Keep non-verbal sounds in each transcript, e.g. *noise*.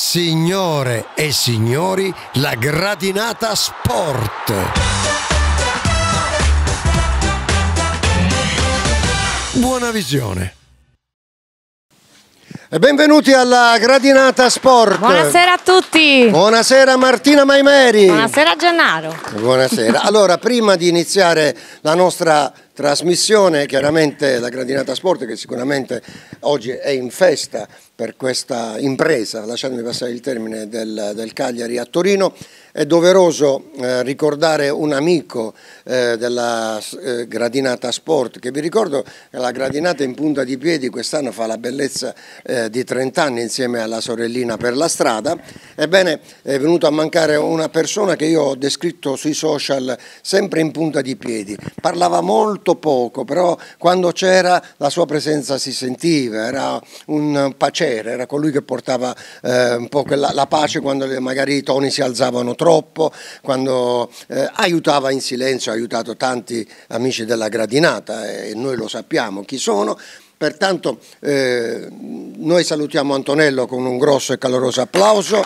Signore e signori, la gradinata sport. Buona visione. E benvenuti alla Gradinata Sport. Buonasera a tutti. Buonasera Martina Maimeri. Buonasera Gennaro. Buonasera. Allora, prima di iniziare la nostra trasmissione, chiaramente la Grandinata Sport che sicuramente oggi è in festa per questa impresa, lasciandomi passare il termine del, del Cagliari a Torino, è doveroso eh, ricordare un amico eh, della eh, Gradinata Sport che vi ricordo che la Gradinata in punta di piedi quest'anno fa la bellezza eh, di 30 anni insieme alla sorellina per la strada, ebbene è venuto a mancare una persona che io ho descritto sui social sempre in punta di piedi, parlava molto molto poco, però quando c'era la sua presenza si sentiva, era un pacere, era colui che portava eh, un po' quella, la pace quando magari i toni si alzavano troppo, quando eh, aiutava in silenzio, ha aiutato tanti amici della gradinata eh, e noi lo sappiamo chi sono. Pertanto eh, noi salutiamo Antonello con un grosso e caloroso applauso,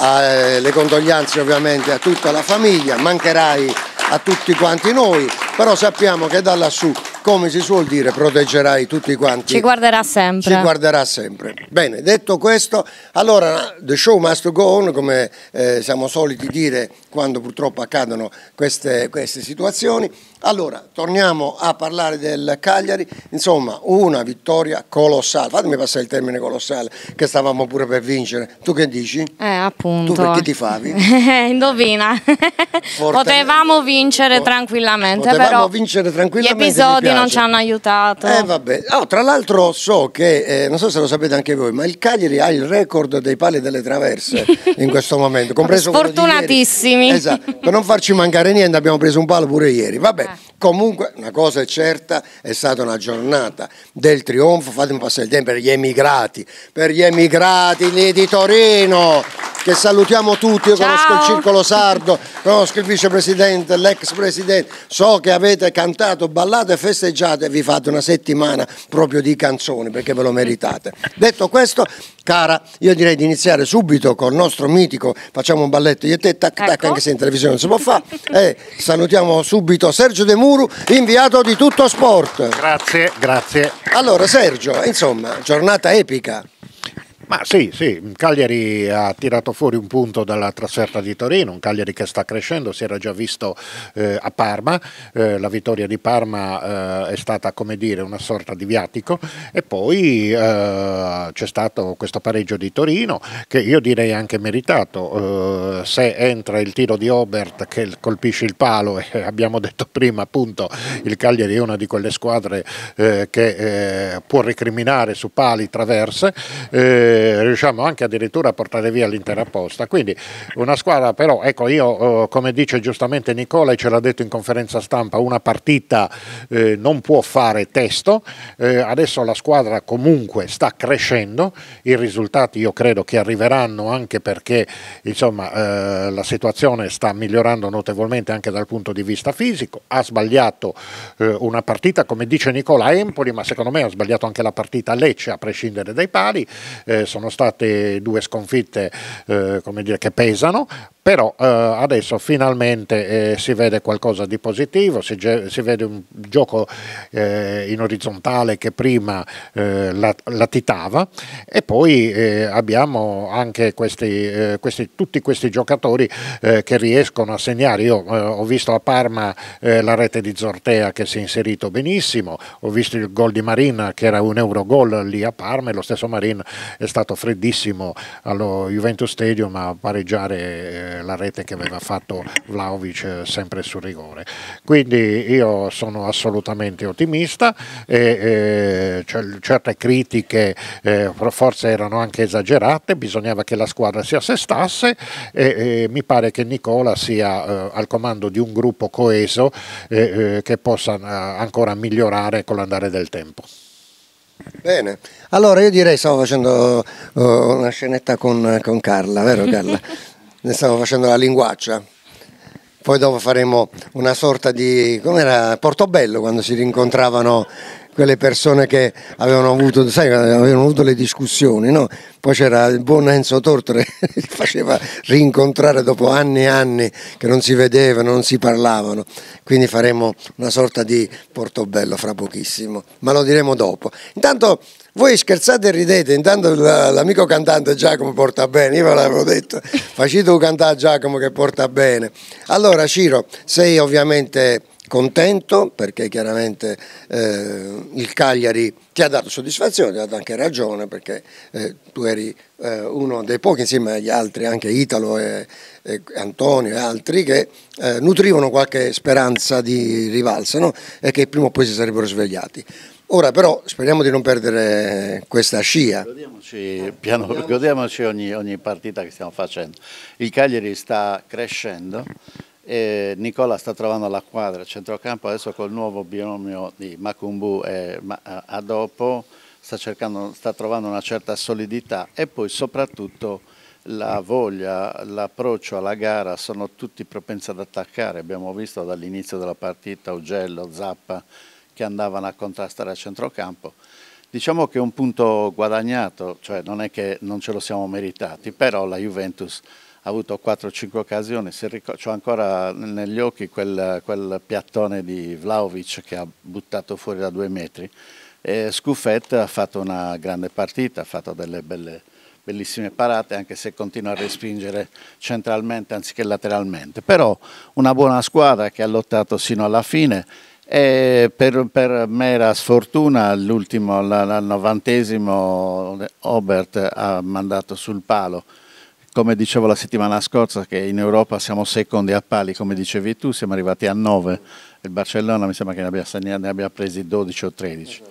eh, le condoglianze ovviamente a tutta la famiglia, mancherai a tutti quanti noi, però sappiamo che da lassù, come si suol dire, proteggerai tutti quanti. Ci guarderà sempre. Ci guarderà sempre. Bene, detto questo, allora the show must go on, come eh, siamo soliti dire quando purtroppo accadono queste, queste situazioni. Allora, torniamo a parlare del Cagliari, insomma una vittoria colossale, fatemi passare il termine colossale che stavamo pure per vincere, tu che dici? Eh appunto. Tu perché ti favi? *laughs* Eh, indovina, potevamo vincere tranquillamente, potevamo però vincere tranquillamente, gli episodi non ci hanno aiutato. Eh vabbè, oh, tra l'altro so che, eh, non so se lo sapete anche voi, ma il Cagliari ha il record dei pali delle traverse *laughs* in questo momento, compreso Sfortunatissimi. Esatto, per non farci mancare niente abbiamo preso un palo pure ieri, vabbè. Eh. Comunque una cosa è certa, è stata una giornata del trionfo, fatemi passare il tempo per gli emigrati, per gli emigrati lì di Torino, che salutiamo tutti, io Ciao. conosco il Circolo *laughs* Sardo, conosco il vicepresidente, l'ex presidente, so che avete cantato, ballato e festeggiato e vi fate una settimana proprio di canzoni perché ve lo meritate. Detto questo, cara, io direi di iniziare subito col nostro mitico, facciamo un balletto di te, tac tac, ecco. anche se in televisione non si può fare, e eh, salutiamo subito Sergio. Sergio De Muru, inviato di Tutto Sport. Grazie, grazie. Allora Sergio, insomma, giornata epica. Ma sì, sì, Cagliari ha tirato fuori un punto dalla trasferta di Torino, un Cagliari che sta crescendo, si era già visto eh, a Parma, eh, la vittoria di Parma eh, è stata come dire una sorta di viatico e poi eh, c'è stato questo pareggio di Torino che io direi anche meritato, eh, se entra il tiro di Obert che colpisce il palo e *laughs* abbiamo detto prima appunto il Cagliari è una di quelle squadre eh, che può recriminare su pali traverse riusciamo anche addirittura a portare via l'intera posta. Quindi una squadra però, ecco io eh, come dice giustamente Nicola e ce l'ha detto in conferenza stampa, una partita eh, non può fare testo, eh, adesso la squadra comunque sta crescendo, i risultati io credo che arriveranno anche perché insomma, eh, la situazione sta migliorando notevolmente anche dal punto di vista fisico, ha sbagliato eh, una partita come dice Nicola Empoli, ma secondo me ha sbagliato anche la partita a Lecce a prescindere dai pali, eh, sono state due sconfitte eh, dire, che pesano, però eh, adesso finalmente eh, si vede qualcosa di positivo, si, si vede un gioco eh, in orizzontale che prima eh, latitava e poi eh, abbiamo anche questi, eh, questi, tutti questi giocatori che riescono a segnare. Io ho visto a Parma la rete di Zortea che si è inserito benissimo, ho visto il gol di Marina che era un euro gol lì a Parma e lo stesso Marina è stato stato freddissimo allo Juventus Stadium a pareggiare eh, la rete che aveva fatto Vlaovic eh, sempre sul rigore. Quindi io sono assolutamente ottimista, e, e, eh, cioè, certe critiche eh, forse erano anche esagerate, bisognava che la squadra si assestasse e, e mi pare che Nicola sia eh, al comando di un gruppo coeso eh, che possa ancora migliorare con l'andare del tempo. Bene, allora io direi stavo facendo uh, una scenetta con, con, Carla, vero *laughs* Carla? ne stavo facendo la linguaccia. Poi dopo faremo una sorta di, com'era, Portobello quando si rincontravano quelle persone che avevano avuto, sai, avevano avuto le discussioni, no? poi c'era il buon Enzo Tortore *laughs* che faceva rincontrare dopo anni e anni che non si vedevano, non si parlavano, quindi faremo una sorta di portobello fra pochissimo, ma lo diremo dopo. Intanto voi scherzate e ridete, intanto l'amico cantante Giacomo porta bene, io ve l'avevo detto, facci tu cantare Giacomo che porta bene. Allora Ciro, sei ovviamente contento perché chiaramente eh, il Cagliari ti ha dato soddisfazione, ti ha dato anche ragione perché eh, tu eri eh, uno dei pochi insieme agli altri, anche Italo e, e Antonio e altri che eh, nutrivano qualche speranza di rivalsa no? e che prima o poi si sarebbero svegliati. Ora però speriamo di non perdere questa scia. Godiamoci, piano, godiamoci ogni, ogni partita che stiamo facendo. Il Cagliari sta crescendo e Nicola sta trovando la quadra a centrocampo adesso col nuovo binomio di Macumbu e Adopo, sta, cercando, sta trovando una certa solidità e poi soprattutto la voglia, l'approccio alla gara sono tutti propensi ad attaccare, abbiamo visto dall'inizio della partita Ugello, Zappa che andavano a contrastare a centrocampo. Diciamo che è un punto guadagnato, cioè non è che non ce lo siamo meritati, però la Juventus avuto 4-5 occasioni, ho ancora negli occhi quel, quel piattone di Vlaovic che ha buttato fuori da due metri. E Scuffet ha fatto una grande partita, ha fatto delle belle, bellissime parate, anche se continua a respingere centralmente anziché lateralmente. Però una buona squadra che ha lottato sino alla fine e per, per mera sfortuna l'ultimo, al novantesimo, Obert ha mandato sul palo come dicevo la settimana scorsa, che in Europa siamo secondi a pali, come dicevi tu, siamo arrivati a 9, il Barcellona mi sembra che ne abbia, ne abbia presi 12 o 13.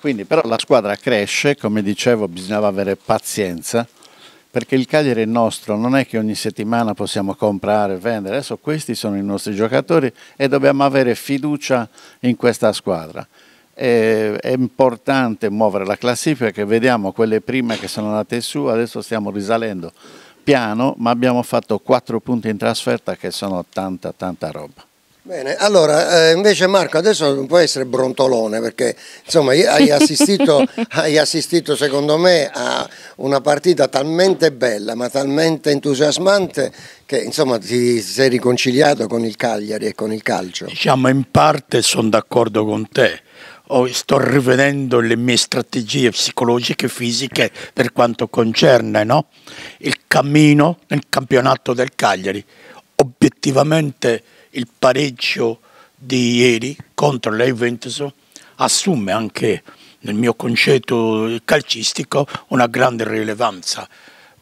Quindi però la squadra cresce, come dicevo bisognava avere pazienza, perché il Cagliari è nostro, non è che ogni settimana possiamo comprare e vendere, adesso questi sono i nostri giocatori e dobbiamo avere fiducia in questa squadra. è importante muovere la classifica, che vediamo quelle prime che sono andate su, adesso stiamo risalendo piano, ma abbiamo fatto quattro punti in trasferta che sono tanta tanta roba. Bene, allora eh, invece Marco adesso non puoi essere brontolone perché insomma hai assistito, *laughs* hai assistito secondo me a una partita talmente bella ma talmente entusiasmante che insomma ti sei riconciliato con il Cagliari e con il calcio. Diciamo in parte sono d'accordo con te, Oh, sto rivedendo le mie strategie psicologiche e fisiche per quanto concerne no? il cammino nel campionato del Cagliari. Obiettivamente il pareggio di ieri contro l'Eventus assume anche nel mio concetto calcistico una grande rilevanza.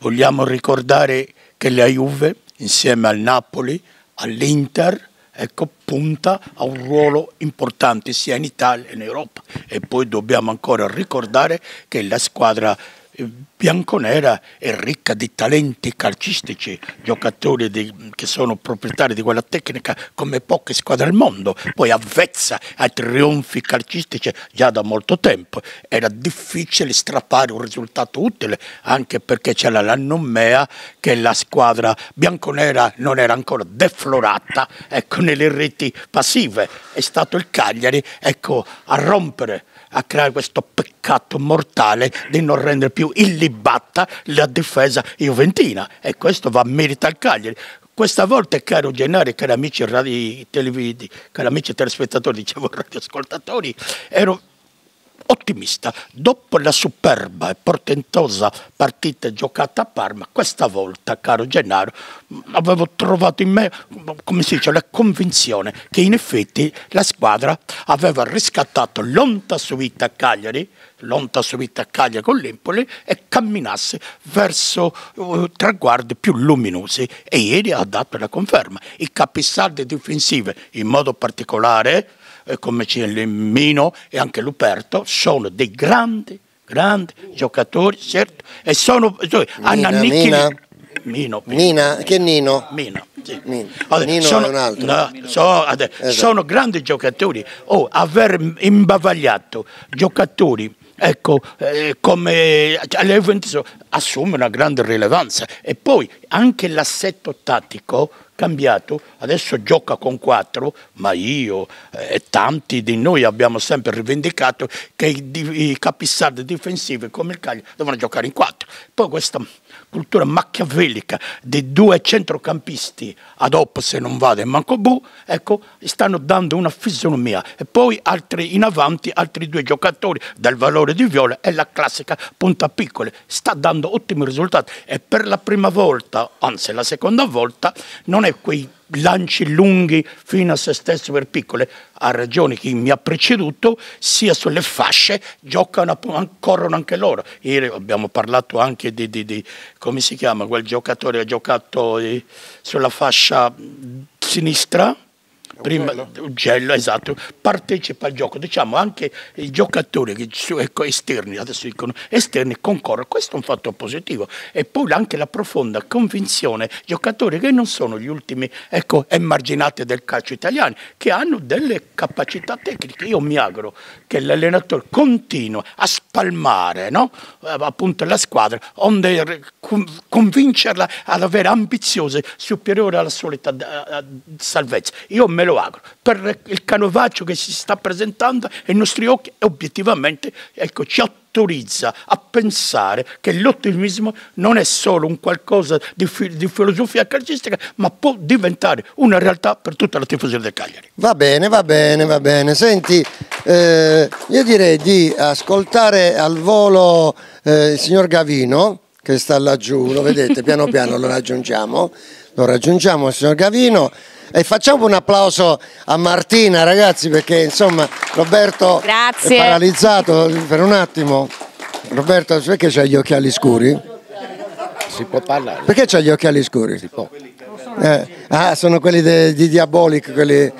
Vogliamo ricordare che la Juve insieme al Napoli, all'Inter, ecco, punta a un ruolo importante sia in Italia che in Europa. E poi dobbiamo ancora ricordare che la squadra eh, bianconera è ricca di talenti calcistici, giocatori di, che sono proprietari di quella tecnica come poche squadre al mondo, poi avvezza ai trionfi calcistici già da molto tempo, era difficile strappare un risultato utile anche perché c'era la l'annommea che la squadra bianconera non era ancora deflorata ecco, nelle reti passive, è stato il Cagliari ecco, a rompere a creare questo peccato mortale di non rendere più illibatta la difesa juventina e questo va a merita al Cagliari. Questa volta, caro Gennari, cari amici, radio, televisi, cari amici telespettatori, dicevo radioascoltatori, ero ottimista. Dopo la superba e portentosa partita giocata a Parma, questa volta, caro Gennaro, avevo trovato in me, come si dice, la convinzione che in effetti la squadra aveva riscattato l'onta subita a Cagliari, l'onta subita a Cagliari con l'Empoli e camminasse verso uh, traguardi più luminosi e ieri ha dato la conferma. I capisaldi difensivi, in modo particolare eh, come Lemmino e anche Luperto, sono dei grandi, grandi giocatori, certo, e sono, cioè, Mina, hanno annichilito. Mino, Pino. che Nino? Mina, sì. Nino, allora, Nino sono, un altro. No, sono, esatto. sono, grandi giocatori. Oh, aver imbavagliato giocatori ecco, eh, come cioè, l'Eventus assume una grande rilevanza. E poi anche l'assetto tattico cambiato, adesso gioca con quattro, ma io e tanti di noi abbiamo sempre rivendicato che i, i difensivi come il Cagliari devono giocare in quattro. Poi questa cultura macchiavellica dei due centrocampisti ad op se non vado e manco bu, ecco, stanno dando una fisionomia e poi altri in avanti, altri due giocatori del valore di Viola e la classica punta piccola, sta dando ottimi risultati e per la prima volta, anzi la seconda volta, non è quei lanci lunghi fino a se stesso per piccole. Ha ragione chi mi ha preceduto, sia sulle fasce giocano, corrono anche loro. Ieri abbiamo parlato anche di, di, di come si chiama, quel giocatore che ha giocato eh, sulla fascia mm, sinistra, prima, ugello. ugello. esatto, partecipa al gioco. Diciamo anche i giocatori che ecco, esterni, adesso dicono esterni, concorrono. Questo è un fatto positivo. E poi anche la profonda convinzione, giocatori che non sono gli ultimi ecco, emarginati del calcio italiano, che hanno delle capacità tecniche. Io mi auguro che l'allenatore continui a spalmare no? Eh, appunto la squadra, onde convincerla ad avere ambiziose superiori alla solita eh, eh, salvezza. Io me lo auguro. Per il canovaccio che si sta presentando ai nostri occhi obiettivamente ecco, ci autorizza a pensare che l'ottimismo non è solo un qualcosa di, di filosofia calcistica, ma può diventare una realtà per tutta la tifosia del Cagliari. Va bene, va bene, va bene. Senti, eh, io direi di ascoltare al volo eh, il signor Gavino, che sta laggiù, lo vedete, piano piano lo raggiungiamo. *laughs* lo raggiungiamo il signor Gavino e facciamo un applauso a Martina ragazzi perché insomma Roberto Grazie. è paralizzato per un attimo. Roberto perché c'ha gli occhiali scuri? Si può parlare. Perché c'ha gli occhiali scuri? Si può. Eh, ah, sono quelli di, di Diabolic, quelli... Eh.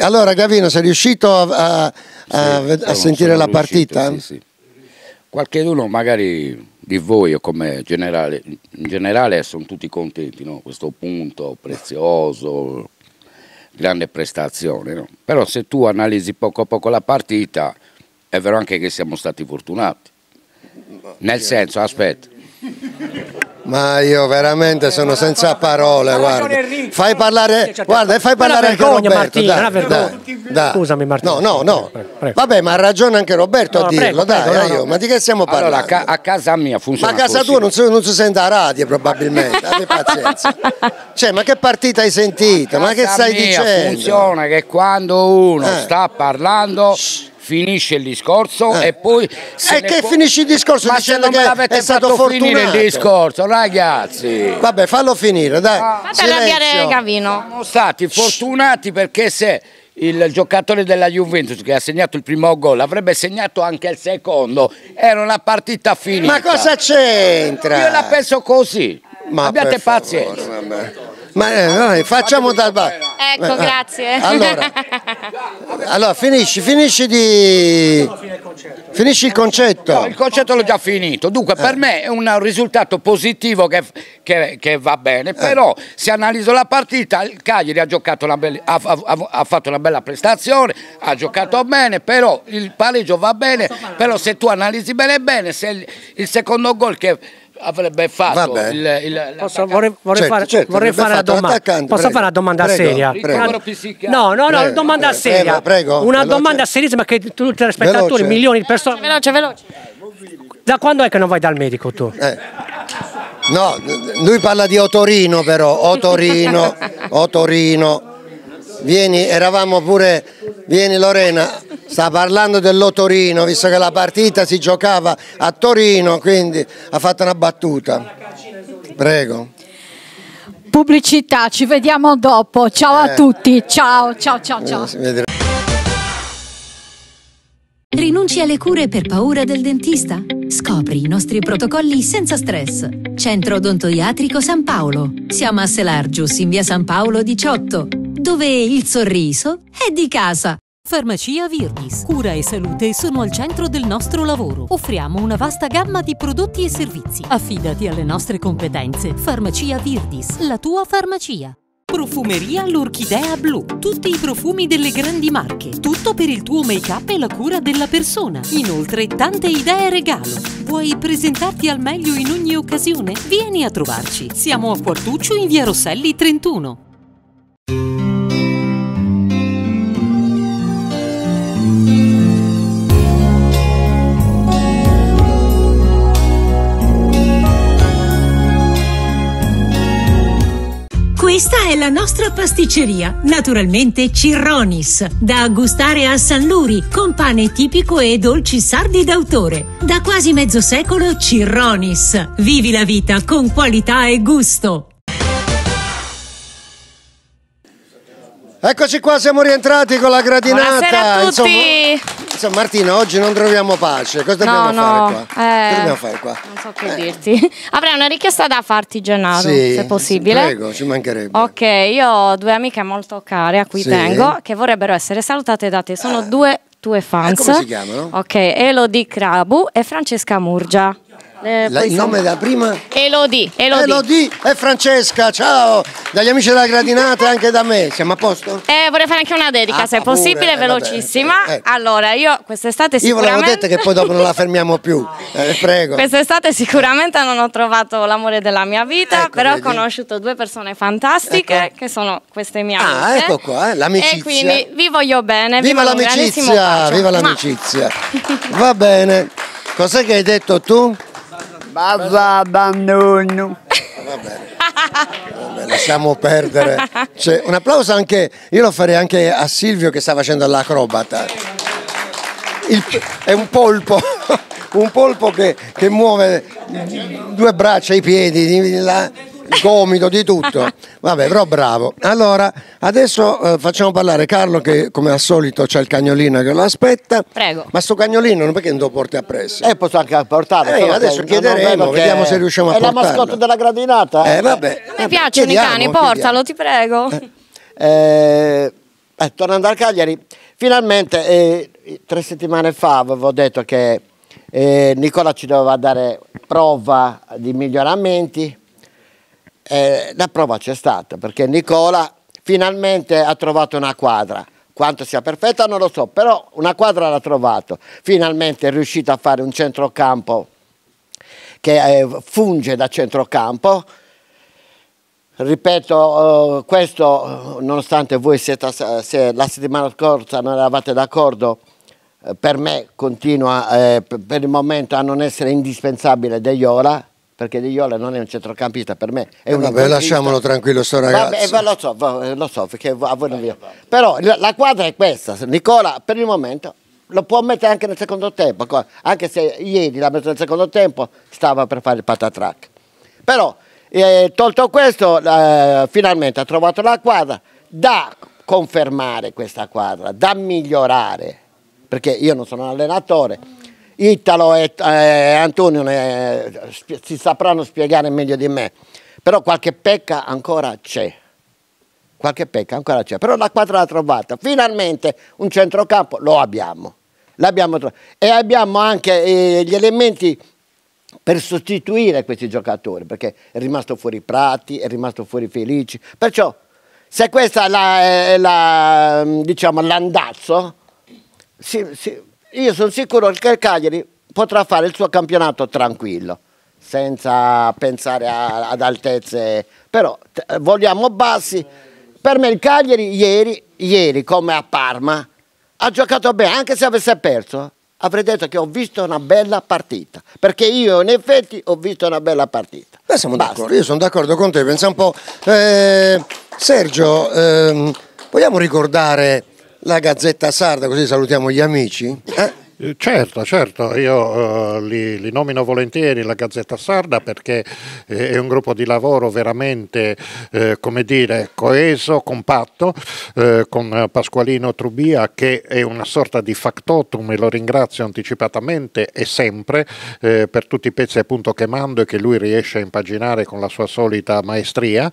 Allora Gavino, sei riuscito a, a, a, a sentire la partita? Riuscito, sì, sì. Qualcheduno magari di voi come generale, in generale sono tutti contenti, no? questo punto prezioso, grande prestazione, no? però se tu analizzi poco a poco la partita è vero anche che siamo stati fortunati, nel certo. senso, aspetta, ma io veramente eh, sono senza parole, certo. guarda. Fai parlare, guarda, fai parlare anche Roberto. Martina, dai, Dai, dai. Scusami Martina. No, no, no. Prego, Vabbè, ma ha ragione anche Roberto no, a dirlo, prego, dai, no, no. ma di che stiamo parlando? Allora, a casa mia funziona Ma a casa tua non si, non si sente la radio probabilmente, abbi *laughs* pazienza. Cioè, ma che partita hai sentito? Ma che stai dicendo? funziona che quando uno eh. sta parlando... Shh finisce il discorso eh. e poi... E eh, che può... finisce il discorso Ma dicendo che è stato fatto fortunato. finire il discorso, ragazzi. Vabbè, fallo finire, dai. Ah. Fate arrabbiare Gavino. Siamo stati fortunati perché se il giocatore della Juventus che ha segnato il primo gol avrebbe segnato anche il secondo era una partita finita ma cosa c'entra? io la penso così ma abbiate pazienza ma eh, noi facciamo dal bar. Ecco, eh, eh, grazie. Allora, allora finisci, finisci di... Finisci il concetto. No, il concetto l'ho già finito. Dunque, per me è un risultato positivo che, che, che va bene, però se analizzo la partita, il Cagliari ha, ha, ha, ha, fatto una bella prestazione, ha giocato bene, però il pareggio va bene, però se tu analizzi bene bene, se il, il secondo gol che avrebbe fatto il, il, Posso, vorrei, vorrei certo, fare, certo, vorrei fare una domanda posso prego, fare una domanda prego, seria prego, no no no prego, domanda seria prego, una veloce. domanda serissima che tutti i spettatori milioni di persone veloce, veloce da quando è che non vai dal medico tu? Eh. no lui parla di Otorino però Otorino *laughs* Otorino Vieni, eravamo pure, vieni Lorena, sta parlando dello Torino, visto che la partita si giocava a Torino, quindi ha fatto una battuta. Prego. Pubblicità, ci vediamo dopo. Ciao a eh. tutti, ciao, ciao, ciao, ciao. Rinunci alle cure per paura del dentista? Scopri i nostri protocolli senza stress. Centro Odontoiatrico San Paolo. Siamo a Selargius in via San Paolo 18 dove il sorriso è di casa. Farmacia Virgis. Cura e salute sono al centro del nostro lavoro. Offriamo una vasta gamma di prodotti e servizi. Affidati alle nostre competenze. Farmacia Virgis, la tua farmacia. Profumeria L'Orchidea Blu. Tutti i profumi delle grandi marche. Tutto per il tuo make-up e la cura della persona. Inoltre, tante idee regalo. Vuoi presentarti al meglio in ogni occasione? Vieni a trovarci. Siamo a Quartuccio in via Rosselli 31. Questa è la nostra pasticceria, naturalmente Cirronis, da gustare a San Luri, con pane tipico e dolci sardi d'autore. Da quasi mezzo secolo Cirronis. Vivi la vita con qualità e gusto. Eccoci qua, siamo rientrati con la gradinata. Buonasera a tutti. Insomma, insomma Martina, oggi non troviamo pace. Cosa dobbiamo no, fare qua? Eh, Cosa dobbiamo fare qua? Non so che eh. dirti. *laughs* Avrei una richiesta da farti, Gennaro, sì, se possibile. Prego, ci mancherebbe. Ok, io ho due amiche molto care a cui sì. tengo che vorrebbero essere salutate da te. Sono ah. due tue fans. Eh, come si chiamano? Ok, Elodie Crabu e Francesca Murgia. Eh, La, il nome della prima? Elodie, Elodie. Elodie e Francesca, ciao! Dagli amici della gradinata e anche da me, siamo a posto? Eh, vorrei fare anche una dedica, ah, se è possibile, pure, eh, velocissima. Eh, allora, io quest'estate sicuramente... Io volevo detto che poi dopo non la fermiamo più, eh, prego. Quest'estate sicuramente non ho trovato l'amore della mia vita, ecco, però vedi. ho conosciuto due persone fantastiche ecco. che sono queste mie ah, amiche. Ah, ecco qua, eh, l'amicizia. E quindi vi voglio bene, viva l'amicizia, viva l'amicizia. Va bene. Cos'è che hai detto tu? Basta abbandono. Va bene. Vabbè, lasciamo perdere. Cioè, un applauso anche, io lo farei anche a Silvio che sta facendo l'acrobata. è un polpo, *laughs* un polpo che, che muove due braccia, i piedi, di gomito, di tutto. Vabbè, però bravo. Allora, adesso eh, facciamo parlare Carlo che come al solito c'è il cagnolino che lo aspetta. Prego. Ma sto cagnolino non perché non lo porti appresso? Eh, posso anche portarlo. Eh, adesso chiederemo, vediamo se riusciamo a portarlo. È la mascotte della gradinata. Eh, vabbè. A me piacciono i cani, portalo, ti prego. Eh. Eh, eh, tornando al Cagliari, finalmente eh, tre settimane fa avevo detto che... Eh, Nicola ci doveva dare prova di miglioramenti eh, la prova c'è stata perché Nicola finalmente ha trovato una quadra. Quanto sia perfetta non lo so, però una quadra l'ha trovato. Finalmente è riuscito a fare un centrocampo che eh, funge da centrocampo. Ripeto, eh, questo eh, nonostante voi siete, se la settimana scorsa non eravate d'accordo, eh, per me continua eh, per il momento a non essere indispensabile De Iola, perché Iola non è un centrocampista per me. È eh, un vabbè, lasciamolo tranquillo sto ragazzo. Vabbè, lo so, lo so, perché a voi non vi... Però la quadra è questa, Nicola per il momento lo può mettere anche nel secondo tempo, anche se ieri l'ha messo nel secondo tempo, stava per fare il patatrack. Però, eh, tolto questo, eh, finalmente ha trovato la quadra da confermare questa quadra, da migliorare, perché io non sono un allenatore, Italo e eh, Antonio ne, eh, si sapranno spiegare meglio di me, però qualche pecca ancora c'è. Qualche pecca ancora c'è, però la quadra l'ha trovata. Finalmente un centrocampo lo abbiamo. L'abbiamo trovato. E abbiamo anche eh, gli elementi per sostituire questi giocatori, perché è rimasto fuori Prati, è rimasto fuori Felici. Perciò, se questa è l'andazzo, la, eh, la, diciamo, io sono sicuro che il Cagliari potrà fare il suo campionato tranquillo, senza pensare a, ad altezze, però vogliamo bassi. Per me il Cagliari ieri, ieri come a Parma, ha giocato bene, anche se avesse perso, avrei detto che ho visto una bella partita, perché io in effetti ho visto una bella partita. Beh, siamo d'accordo, io sono d'accordo con te, pensa un po'. Eh, Sergio, ehm, vogliamo ricordare la Gazzetta Sarda, così salutiamo gli amici. Eh? Certo, certo, io uh, li, li, nomino volentieri la Gazzetta Sarda perché eh, è un gruppo di lavoro veramente, eh, come dire, coeso, compatto, eh, con Pasqualino Trubia che è una sorta di factotum e lo ringrazio anticipatamente e sempre eh, per tutti i pezzi appunto che mando e che lui riesce a impaginare con la sua solita maestria.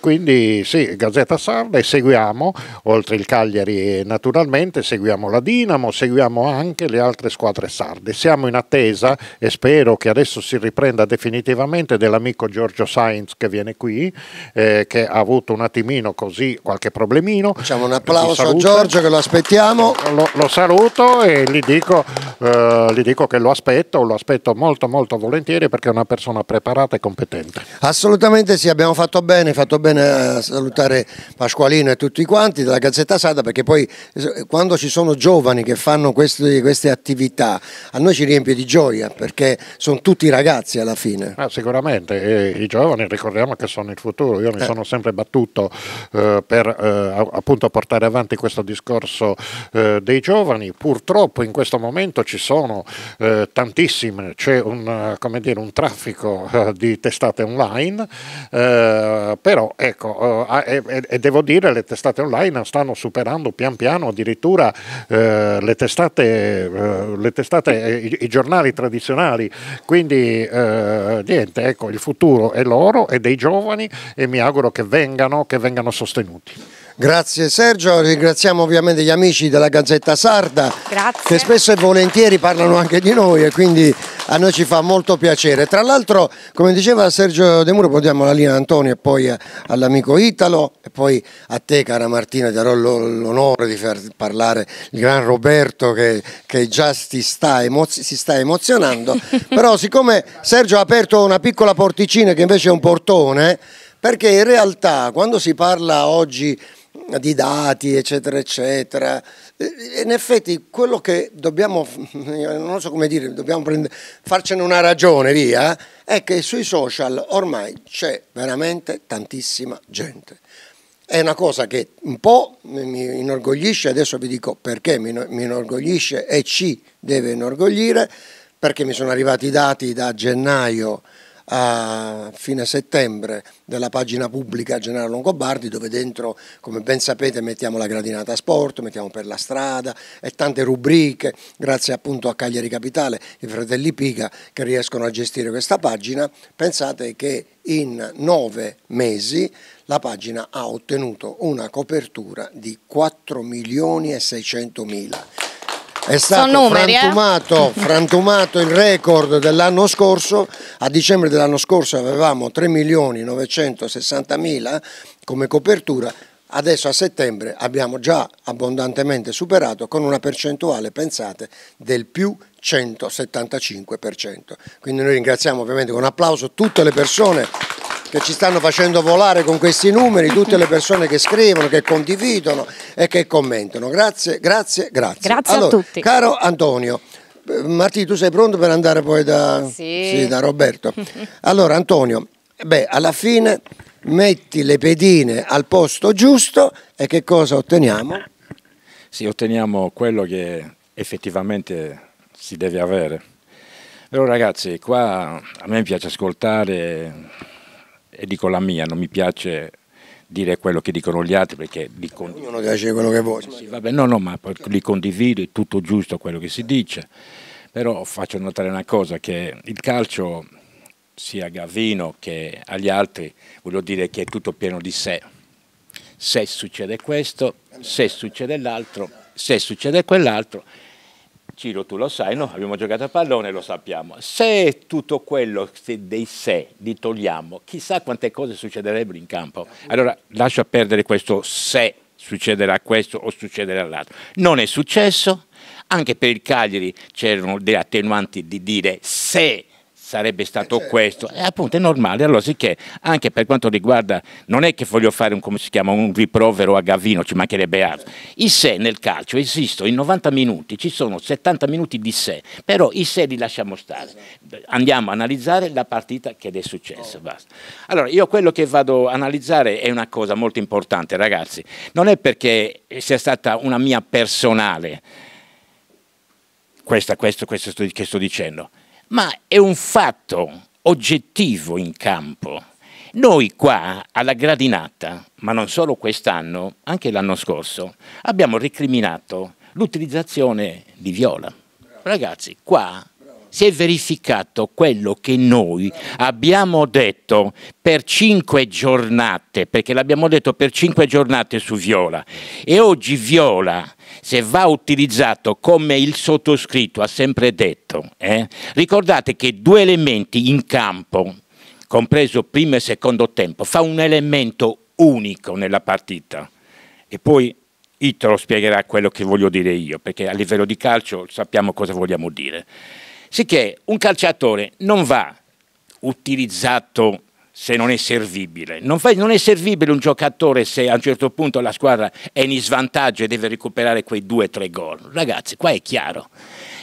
quindi sì, Gazzetta Sarda e seguiamo, oltre il Cagliari naturalmente, seguiamo la Dinamo, seguiamo anche anche le altre squadre sarde. Siamo in attesa e spero che adesso si riprenda definitivamente dell'amico Giorgio Sainz che viene qui, eh, che ha avuto un attimino così qualche problemino. Facciamo un applauso a Giorgio che lo aspettiamo. Lo, lo saluto e gli dico, eh, gli dico che lo aspetto, lo aspetto molto molto volentieri perché è una persona preparata e competente. Assolutamente sì, abbiamo fatto bene, fatto bene a salutare Pasqualino e tutti quanti della Gazzetta Sarda perché poi eh, quando ci sono giovani che fanno questo di queste attività a noi ci riempie di gioia perché sono tutti ragazzi alla fine. Ah, sicuramente, e, i giovani ricordiamo che sono il futuro, io mi eh. sono sempre battuto eh, per eh, appunto portare avanti questo discorso eh, dei giovani, purtroppo in questo momento ci sono eh, tantissime, c'è un, eh, dire, un traffico di testate online, però ecco, e, devo dire le testate online stanno superando pian piano addirittura le testate testate, eh, le testate eh, i, i, giornali tradizionali, quindi eh, niente, ecco, il futuro è loro, e dei giovani e mi auguro che vengano, che vengano sostenuti. Grazie Sergio, ringraziamo ovviamente gli amici della Gazzetta Sarda Grazie. che spesso e volentieri parlano anche di noi e quindi a noi ci fa molto piacere. Tra l'altro, come diceva Sergio De Muro, poi diamo la linea a Antonio e poi all'amico Italo e poi a te cara Martina darò l'onore di far parlare il gran Roberto che, che già si sta, si sta emozionando, *laughs* però siccome Sergio ha aperto una piccola porticina che invece è un portone, perché in realtà quando si parla oggi di dati, eccetera, eccetera. In effetti quello che dobbiamo, non so come dire, dobbiamo prendere, farcene una ragione, via, è che sui social ormai c'è veramente tantissima gente. È una cosa che un po' mi inorgoglisce, adesso vi dico perché mi inorgoglisce e ci deve inorgoglire, perché mi sono arrivati i dati da gennaio a fine settembre della pagina pubblica Generale Longobardi dove dentro come ben sapete mettiamo la gradinata sport, mettiamo per la strada e tante rubriche grazie appunto a Cagliari Capitale, i fratelli Pica che riescono a gestire questa pagina, pensate che in nove mesi la pagina ha ottenuto una copertura di 4 milioni e 600 mila è stato numeri, eh? frantumato, eh? *laughs* frantumato, il record dell'anno scorso, a dicembre dell'anno scorso avevamo 3 milioni 960 mila come copertura, adesso a settembre abbiamo già abbondantemente superato con una percentuale, pensate, del più 175%. Quindi noi ringraziamo ovviamente con un applauso tutte le persone che ci stanno facendo volare con questi numeri, tutte le persone che scrivono, che condividono e che commentano. Grazie, grazie, grazie. Grazie allora, a tutti. Caro Antonio, Martì, tu sei pronto per andare poi da, sì. Sì, da Roberto? Allora, Antonio, beh, alla fine metti le pedine al posto giusto e che cosa otteniamo? Sì, otteniamo quello che effettivamente si deve avere. Però ragazzi, qua a me piace ascoltare e dico la mia, non mi piace dire quello che dicono gli altri perché li condivido. Ognuno piace quello che vuole. Sì, vabbè, no, no, ma li condivido, è tutto giusto quello che si dice. Però faccio notare una cosa, che il calcio, sia a Gavino che agli altri, voglio dire che è tutto pieno di sé. Se succede questo, se succede l'altro, se succede quell'altro, Ciro, tu lo sai, no? abbiamo giocato a pallone, lo sappiamo. Se tutto quello dei sé li togliamo, chissà quante cose succederebbero in campo. Allora lascia perdere questo se succederà questo o succederà l'altro. Non è successo, anche per il Cagliari c'erano delle attenuanti di dire se sarebbe stato eh, certo. questo. E certo. appunto è normale, allora sicché anche per quanto riguarda, non è che voglio fare un, come si chiama, un riprovero a Gavino, ci mancherebbe altro. I sé nel calcio esistono in 90 minuti, ci sono 70 minuti di sé, però i sé li lasciamo stare. Esatto. Andiamo a analizzare la partita che è successa. Oh. Basta. Allora io quello che vado a analizzare è una cosa molto importante ragazzi, non è perché sia stata una mia personale, questa, questo, questo che sto dicendo, ma è un fatto oggettivo in campo. Noi qua alla gradinata, ma non solo quest'anno, anche l'anno scorso, abbiamo recriminato l'utilizzazione di viola. Ragazzi, qua si è verificato quello che noi abbiamo detto per cinque giornate, perché l'abbiamo detto per cinque giornate su Viola e oggi Viola se va utilizzato come il sottoscritto ha sempre detto, eh, ricordate che due elementi in campo, compreso primo e secondo tempo, fa un elemento unico nella partita e poi lo spiegherà quello che voglio dire io, perché a livello di calcio sappiamo cosa vogliamo dire. Sicché un calciatore non va utilizzato se non è servibile. Non, fa, non, è servibile un giocatore se a un certo punto la squadra è in svantaggio e deve recuperare quei due o tre gol. Ragazzi, qua è chiaro.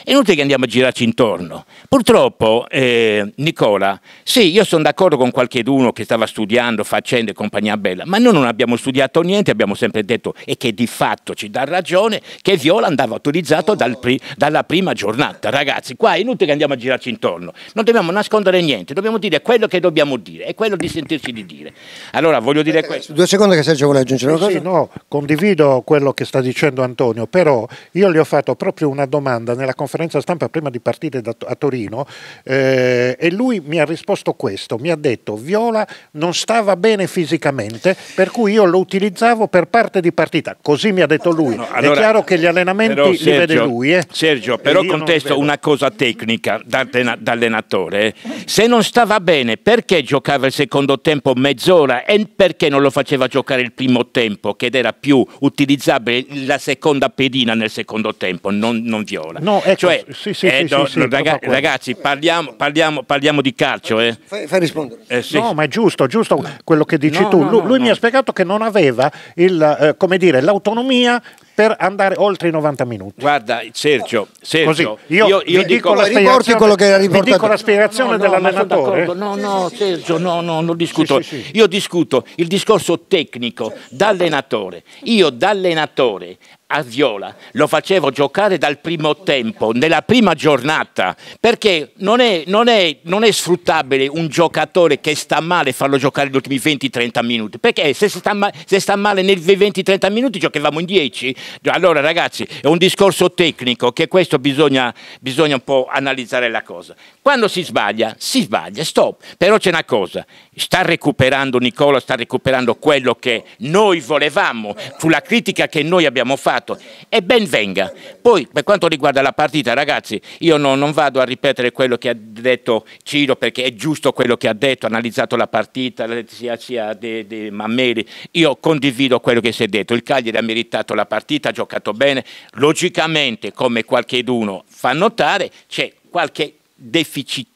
È inutile che andiamo a girarci intorno. Purtroppo, eh, Nicola, sì, io sono d'accordo con qualcheduno che stava studiando, facendo e compagnia bella, ma noi non abbiamo studiato niente, abbiamo sempre detto, e che di fatto ci dà ragione, che Viola andava autorizzato dal pri dalla prima giornata. Ragazzi, qua è inutile che andiamo a girarci intorno. Non dobbiamo nascondere niente, dobbiamo dire quello che dobbiamo dire, è quello di sentirsi di dire. Allora, voglio dire questo. Due secondi che Sergio vuole aggiungere una cosa. Sì, no, condivido quello che sta dicendo Antonio, però io gli ho fatto proprio una domanda nella conferenza conferenza stampa prima di partire da, a Torino eh, e lui mi ha risposto questo, mi ha detto Viola non stava bene fisicamente per cui io lo utilizzavo per parte di partita, così mi ha detto lui. No, allora, È chiaro che gli allenamenti però, li vede lui. Eh. Sergio, però contesto una cosa tecnica da, da allenatore. Eh. Se non stava bene, perché giocava il secondo tempo mezz'ora e perché non lo faceva giocare il primo tempo, che era più utilizzabile la seconda pedina nel secondo tempo, non, non viola. No, ecco, cioè, sì, sì, eh, sì, no, no, raga- ragazzi, parliamo, parliamo, parliamo, di calcio. Eh. Fai, fai rispondere. Eh, no, ma è giusto, giusto quello che dici no, tu. lui, lui mi ha spiegato che non aveva il, eh, dire, l'autonomia per andare oltre i 90 minuti. Guarda, Sergio, ah, Sergio Così, io, io, io dico, la vi dico la spiegazione dell'allenatore. No, no, Sergio, no, no, non discuto. Io discuto il discorso tecnico da allenatore. Io da allenatore a Viola lo facevo giocare dal primo tempo, nella prima giornata, perché non è, non è, non è sfruttabile un giocatore che sta male farlo giocare gli ultimi 20-30 minuti, perché se sta, ma- se sta male nei 20-30 minuti giocavamo in 10, allora ragazzi è un discorso tecnico che questo bisogna, bisogna un po' analizzare la cosa. Quando si sbaglia, si sbaglia, stop, però c'è una cosa, sta recuperando Nicola, sta recuperando quello che noi volevamo, fu la critica che noi abbiamo fatto fatto e ben venga. Poi per quanto riguarda la partita ragazzi io non, non vado a ripetere quello che ha detto Ciro perché è giusto quello che ha detto, ha analizzato la partita sia, sia di, di Mammeri, io condivido quello che si è detto, il Cagliari ha meritato la partita, ha giocato bene, logicamente come qualcheduno fa notare c'è qualche deficit,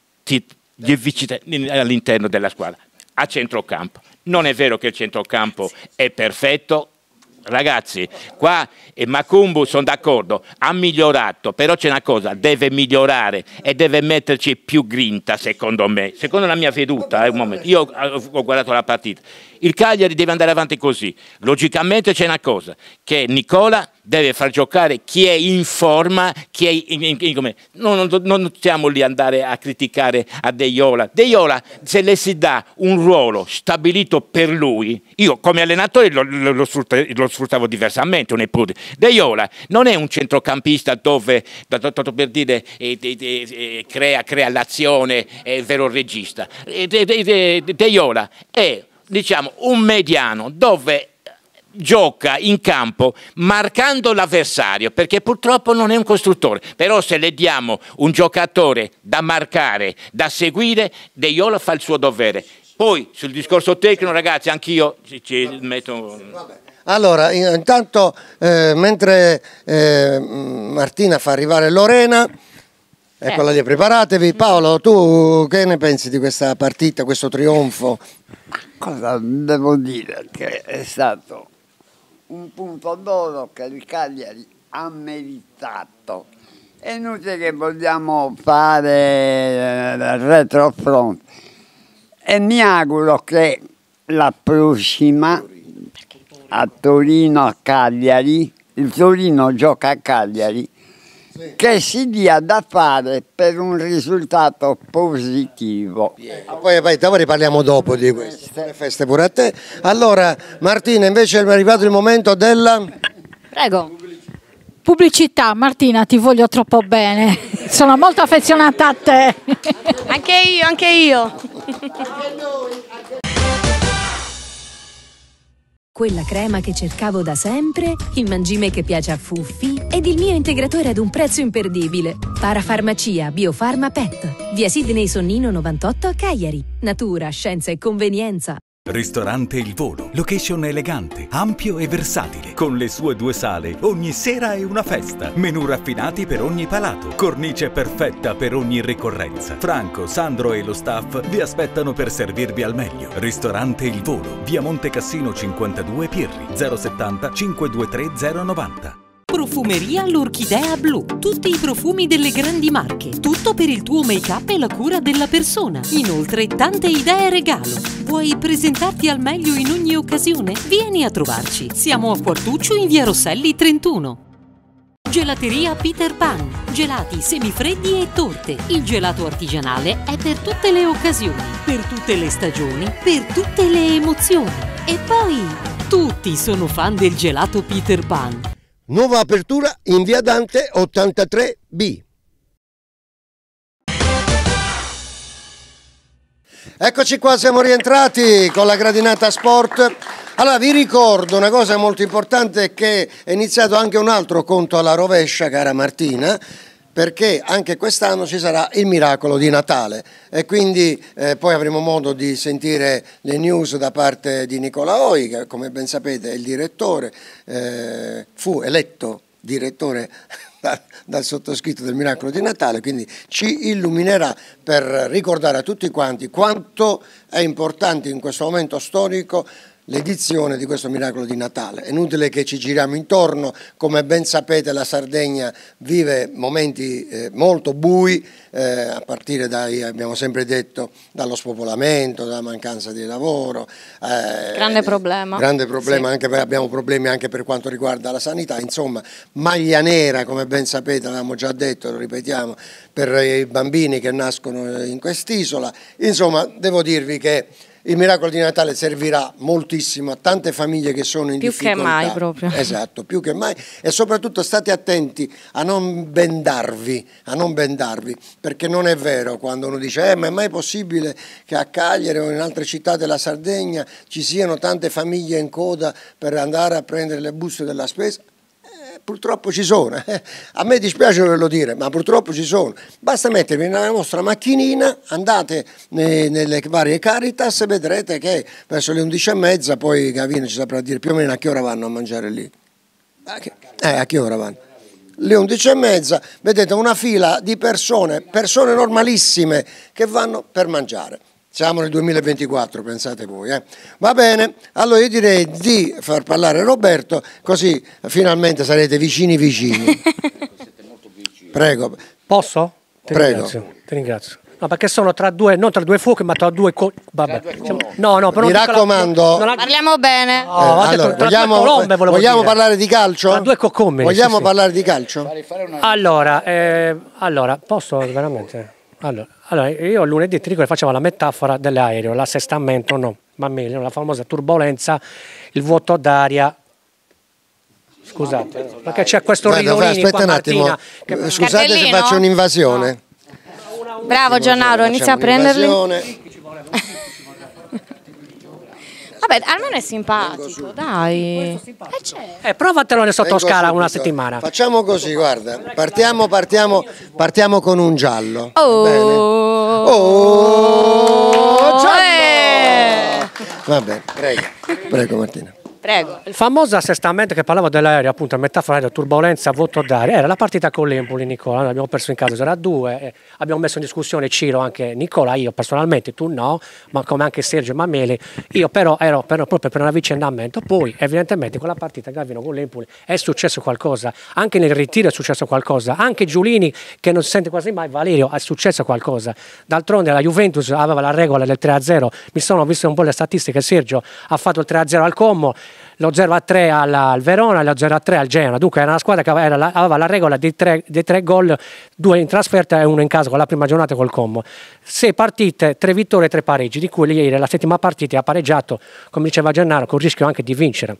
deficit all'interno della squadra a centrocampo. Non è vero che il centrocampo è perfetto, ragazzi, qua e Macumbu sono d'accordo, ha migliorato, però c'è una cosa, deve migliorare e deve metterci più grinta secondo me, secondo la mia veduta, eh, io eh, ho guardato la partita, il Cagliari deve andare avanti così, logicamente c'è una cosa, che Nicola deve far giocare chi è in forma, chi è in, in, in come, non, non, non stiamo lì andare a criticare a Deiola. Deiola, se le si dà un ruolo stabilito per lui, io come allenatore lo, lo, lo, sfrutta, lo sfruttavo diversamente, un ipotesi. Deiola non è un centrocampista dove, da, da, da, per dire, eh, eh, crea, crea l'azione, è vero regista. Eh, Deiola è diciamo un mediano dove gioca in campo marcando l'avversario, perché purtroppo non è un costruttore, però se le diamo un giocatore da marcare, da seguire, De Jolo fa il suo dovere. Poi sul discorso tecnico ragazzi anch'io ci, ci metto... Allora, intanto eh, mentre eh, Martina fa arrivare Lorena, eccola eh. lì, preparatevi. Paolo, tu che ne pensi di questa partita, questo trionfo? Cosa devo dire? Che è stato un punto d'oro che il Cagliari ha meritato. È inutile che vogliamo fare eh, retrofront. E mi auguro che la prossima a Torino a Cagliari, il Torino gioca a Cagliari, sì. che si dia da fare per un risultato positivo. Ah, poi, poi parliamo dopo di questo. Feste. feste pure a te. Allora Martina invece è arrivato il momento della... Prego. Pubblicità, Martina ti voglio troppo bene, sono molto affezionata a te. Anche io, anche io. Anche noi. quella crema che cercavo da sempre, il mangime che piace a Fuffi ed il mio integratore ad un prezzo imperdibile. Parafarmacia Biofarma Pet. Via Sidney Sonnino 98 a Cagliari. Natura, scienza e convenienza. Ristorante Il Volo, location elegante, ampio e versatile, con le sue due sale, ogni sera è una festa, menù raffinati per ogni palato, cornice perfetta per ogni ricorrenza. Franco, Sandro e lo staff vi aspettano per servirvi al meglio. Ristorante Il Volo, via Monte Cassino 52 Pirri, 070 523 090. Profumeria l'Orchidea Blu. Tutti i profumi delle grandi marche. Tutto per il tuo make-up e la cura della persona. Inoltre tante idee regalo. Vuoi presentarti al meglio in ogni occasione? Vieni a trovarci. Siamo a Quartuccio in via Rosselli 31. Gelateria Peter Pan. Gelati, semifreddi e torte. Il gelato artigianale è per tutte le occasioni, per tutte le stagioni, per tutte le emozioni. E poi, tutti sono fan del gelato Peter Pan. Nuova apertura in via Dante 83B. Eccoci qua, siamo rientrati con la gradinata sport. Allora vi ricordo una cosa molto importante che è iniziato anche un altro conto alla rovescia, cara Martina, perché anche quest'anno ci sarà il miracolo di Natale e quindi eh, poi avremo modo di sentire le news da parte di Nicola Oi che come ben sapete è il direttore, eh, fu eletto direttore *laughs* dal sottoscritto del miracolo di Natale, quindi ci illuminerà per ricordare a tutti quanti quanto è importante in questo momento storico l'edizione di questo miracolo di Natale. È inutile che ci giriamo intorno, come ben sapete la Sardegna vive momenti eh, molto bui, eh, a partire dai, abbiamo sempre detto, dallo spopolamento, dalla mancanza di lavoro. Eh, grande problema. Grande problema, sì. anche per, abbiamo problemi anche per quanto riguarda la sanità, insomma, maglia nera, come ben sapete, l'abbiamo già detto, lo ripetiamo, per i bambini che nascono in quest'isola. Insomma, devo dirvi che... Il miracolo di Natale servirà moltissimo a tante famiglie che sono in più difficoltà. Più che mai proprio. Esatto, più che mai. E soprattutto state attenti a non bendarvi, a non bendarvi perché non è vero quando uno dice eh, ma è mai possibile che a Cagliari o in altre città della Sardegna ci siano tante famiglie in coda per andare a prendere le buste della spesa? purtroppo ci sono, eh. a me dispiace doverlo dire, ma purtroppo ci sono. Basta mettervi nella vostra macchinina, andate nelle varie Caritas e vedrete che verso le 11 e mezza poi Gavino ci saprà dire più o meno a che ora vanno a mangiare lì. A che, eh, a che ora vanno? le 11 e mezza vedete una fila di persone, persone normalissime che vanno per mangiare. Siamo nel 2024, pensate voi. Eh? Va bene, allora io direi di far parlare Roberto, così finalmente sarete vicini *laughs* vicini. Prego. Posso? Ti Prego. Ringrazio, ti ringrazio. No, perché sono tra due, non tra due fuochi, ma tra due. Co- vabbè. Tra due no, no, però Mi raccomando. La, la... Parliamo bene. No, eh, allora, detto, vogliamo, colombe, vogliamo parlare di calcio? Tra due coccombe. Vogliamo sì, parlare sì. di calcio? Allora, eh, allora, posso veramente? Allora, allora, io lunedì ti dico facevo la metafora dell'aereo, l'assestamento no, ma meglio, la famosa turbolenza, il vuoto d'aria. Scusate, no, perché c'è questo Guarda, aspetta un attimo, Martina, che... scusate Cartellino? se faccio un'invasione. Bravo Gennaro, inizia a prenderli. Vabbè, almeno è simpatico, dai. Simpatico. Eh, certo. eh, provatelo nel sottoscala una settimana. Facciamo così, guarda. Partiamo, partiamo, partiamo con un giallo. Oh. Oh. Giallo. Eh. Va prego. Prego Martina. Prego. Il famoso assestamento che parlavo dell'aereo, appunto, a metafora della turbolenza, voto d'aria, era la partita con l'Empoli, Nicola, noi abbiamo perso in casa 0 a 2, abbiamo messo in discussione Ciro, anche Nicola, io personalmente, tu no, ma come anche Sergio Mameli, io però ero per, proprio per un avvicendamento, poi evidentemente con la partita Gavino con l'Empoli è successo qualcosa, anche nel ritiro è successo qualcosa, anche Giulini che non si sente quasi mai, Valerio, è successo qualcosa, d'altronde la Juventus aveva la regola del 3 0, mi sono visto un po' le statistiche, Sergio ha fatto il 3 0 al Como, lo 0-3 al Verona lo 0-3 al Genoa. Dunque era una squadra che aveva la, aveva la regola dei tre, dei tre, gol, due in trasferta e uno in casa con la prima giornata col Como. Sei partite, tre vittorie e tre pareggi, di cui ieri la settima partita ha pareggiato, come diceva Gennaro, con il rischio anche di vincere.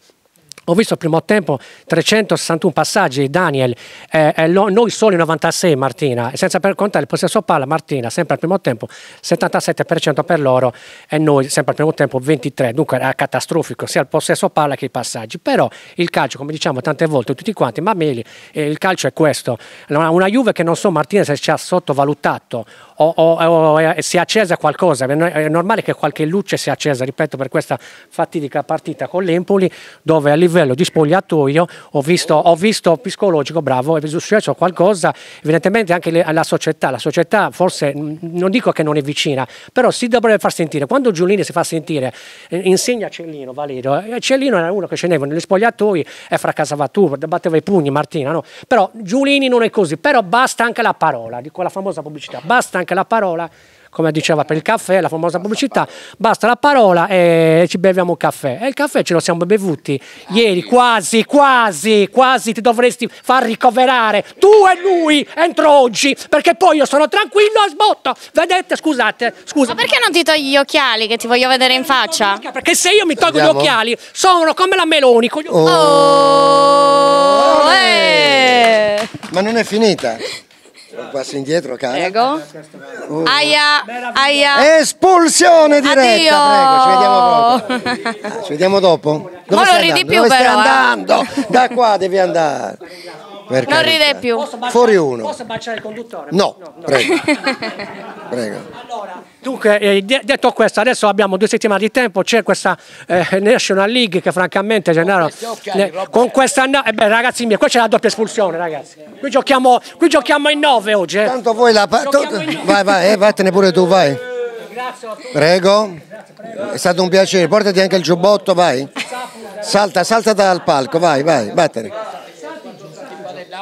Ho visto al primo tempo 361 passaggi, di Daniel, eh, eh, noi soli 96 Martina, senza per contare il possesso palla Martina, sempre al primo tempo 77% per loro e noi sempre al primo tempo 23, dunque era catastrofico sia il possesso palla che i passaggi, però il calcio come diciamo tante volte tutti quanti, ma meglio, eh, il calcio è questo, una, una Juve che non so Martina se ci ha sottovalutato o, o, o si è accesa qualcosa, è normale che qualche luce sia accesa, ripeto, per questa fatidica partita con l'Empoli, dove a livello di spogliatoio ho visto, ho visto psicologico, bravo, è successo qualcosa, evidentemente anche le, la società, la società forse, non dico che non è vicina, però si dovrebbe far sentire, quando Giulini si fa sentire, eh, insegna Cellino, Valerio, eh, Cellino era uno che ce scendeva negli spogliatoi e fracassava tu, batteva i pugni, Martina, no? però Giulini non è così, però basta anche la parola, di quella famosa pubblicità, basta anche anche la parola, come diceva per il caffè, la famosa pubblicità, basta la parola e ci beviamo un caffè. E il caffè ce lo siamo bevuti ieri, quasi, quasi, quasi ti dovresti far ricoverare, tu e lui, entro oggi, perché poi io sono tranquillo e sbotto. Vedete, scusate, scusa. Ma perché non ti togli gli occhiali che ti voglio vedere in faccia? Perché se io mi tolgo Andiamo. gli occhiali sono come la Meloni. Con gli... oh. oh eh. Ma non è finita. Un passo indietro, cara. Prego. Uh. Aia, aia. Espulsione diretta, Addio. prego. Ci vediamo dopo. *laughs* ci vediamo dopo. Dove Ma lo ridi andando? più Dove però. Stai eh? andando? Da qua devi andare. Per non carità. ride più. Baciare, Fuori uno. Posso baciare il conduttore? No, no, no. prego. *laughs* prego. Allora, dunque, eh, detto questo, adesso abbiamo due settimane di tempo, c'è questa eh, National League che francamente, Gennaro, ne, con questa... Eh beh, ragazzi miei, qua c'è la doppia espulsione, ragazzi. Qui giochiamo, qui giochiamo in nove oggi. Eh. Tanto voi la... Vai, vai, eh, vattene pure tu, vai. Grazie prego. prego. È stato un piacere. Portati anche il giubbotto, vai. Salta, salta dal palco, vai, vai, vattene.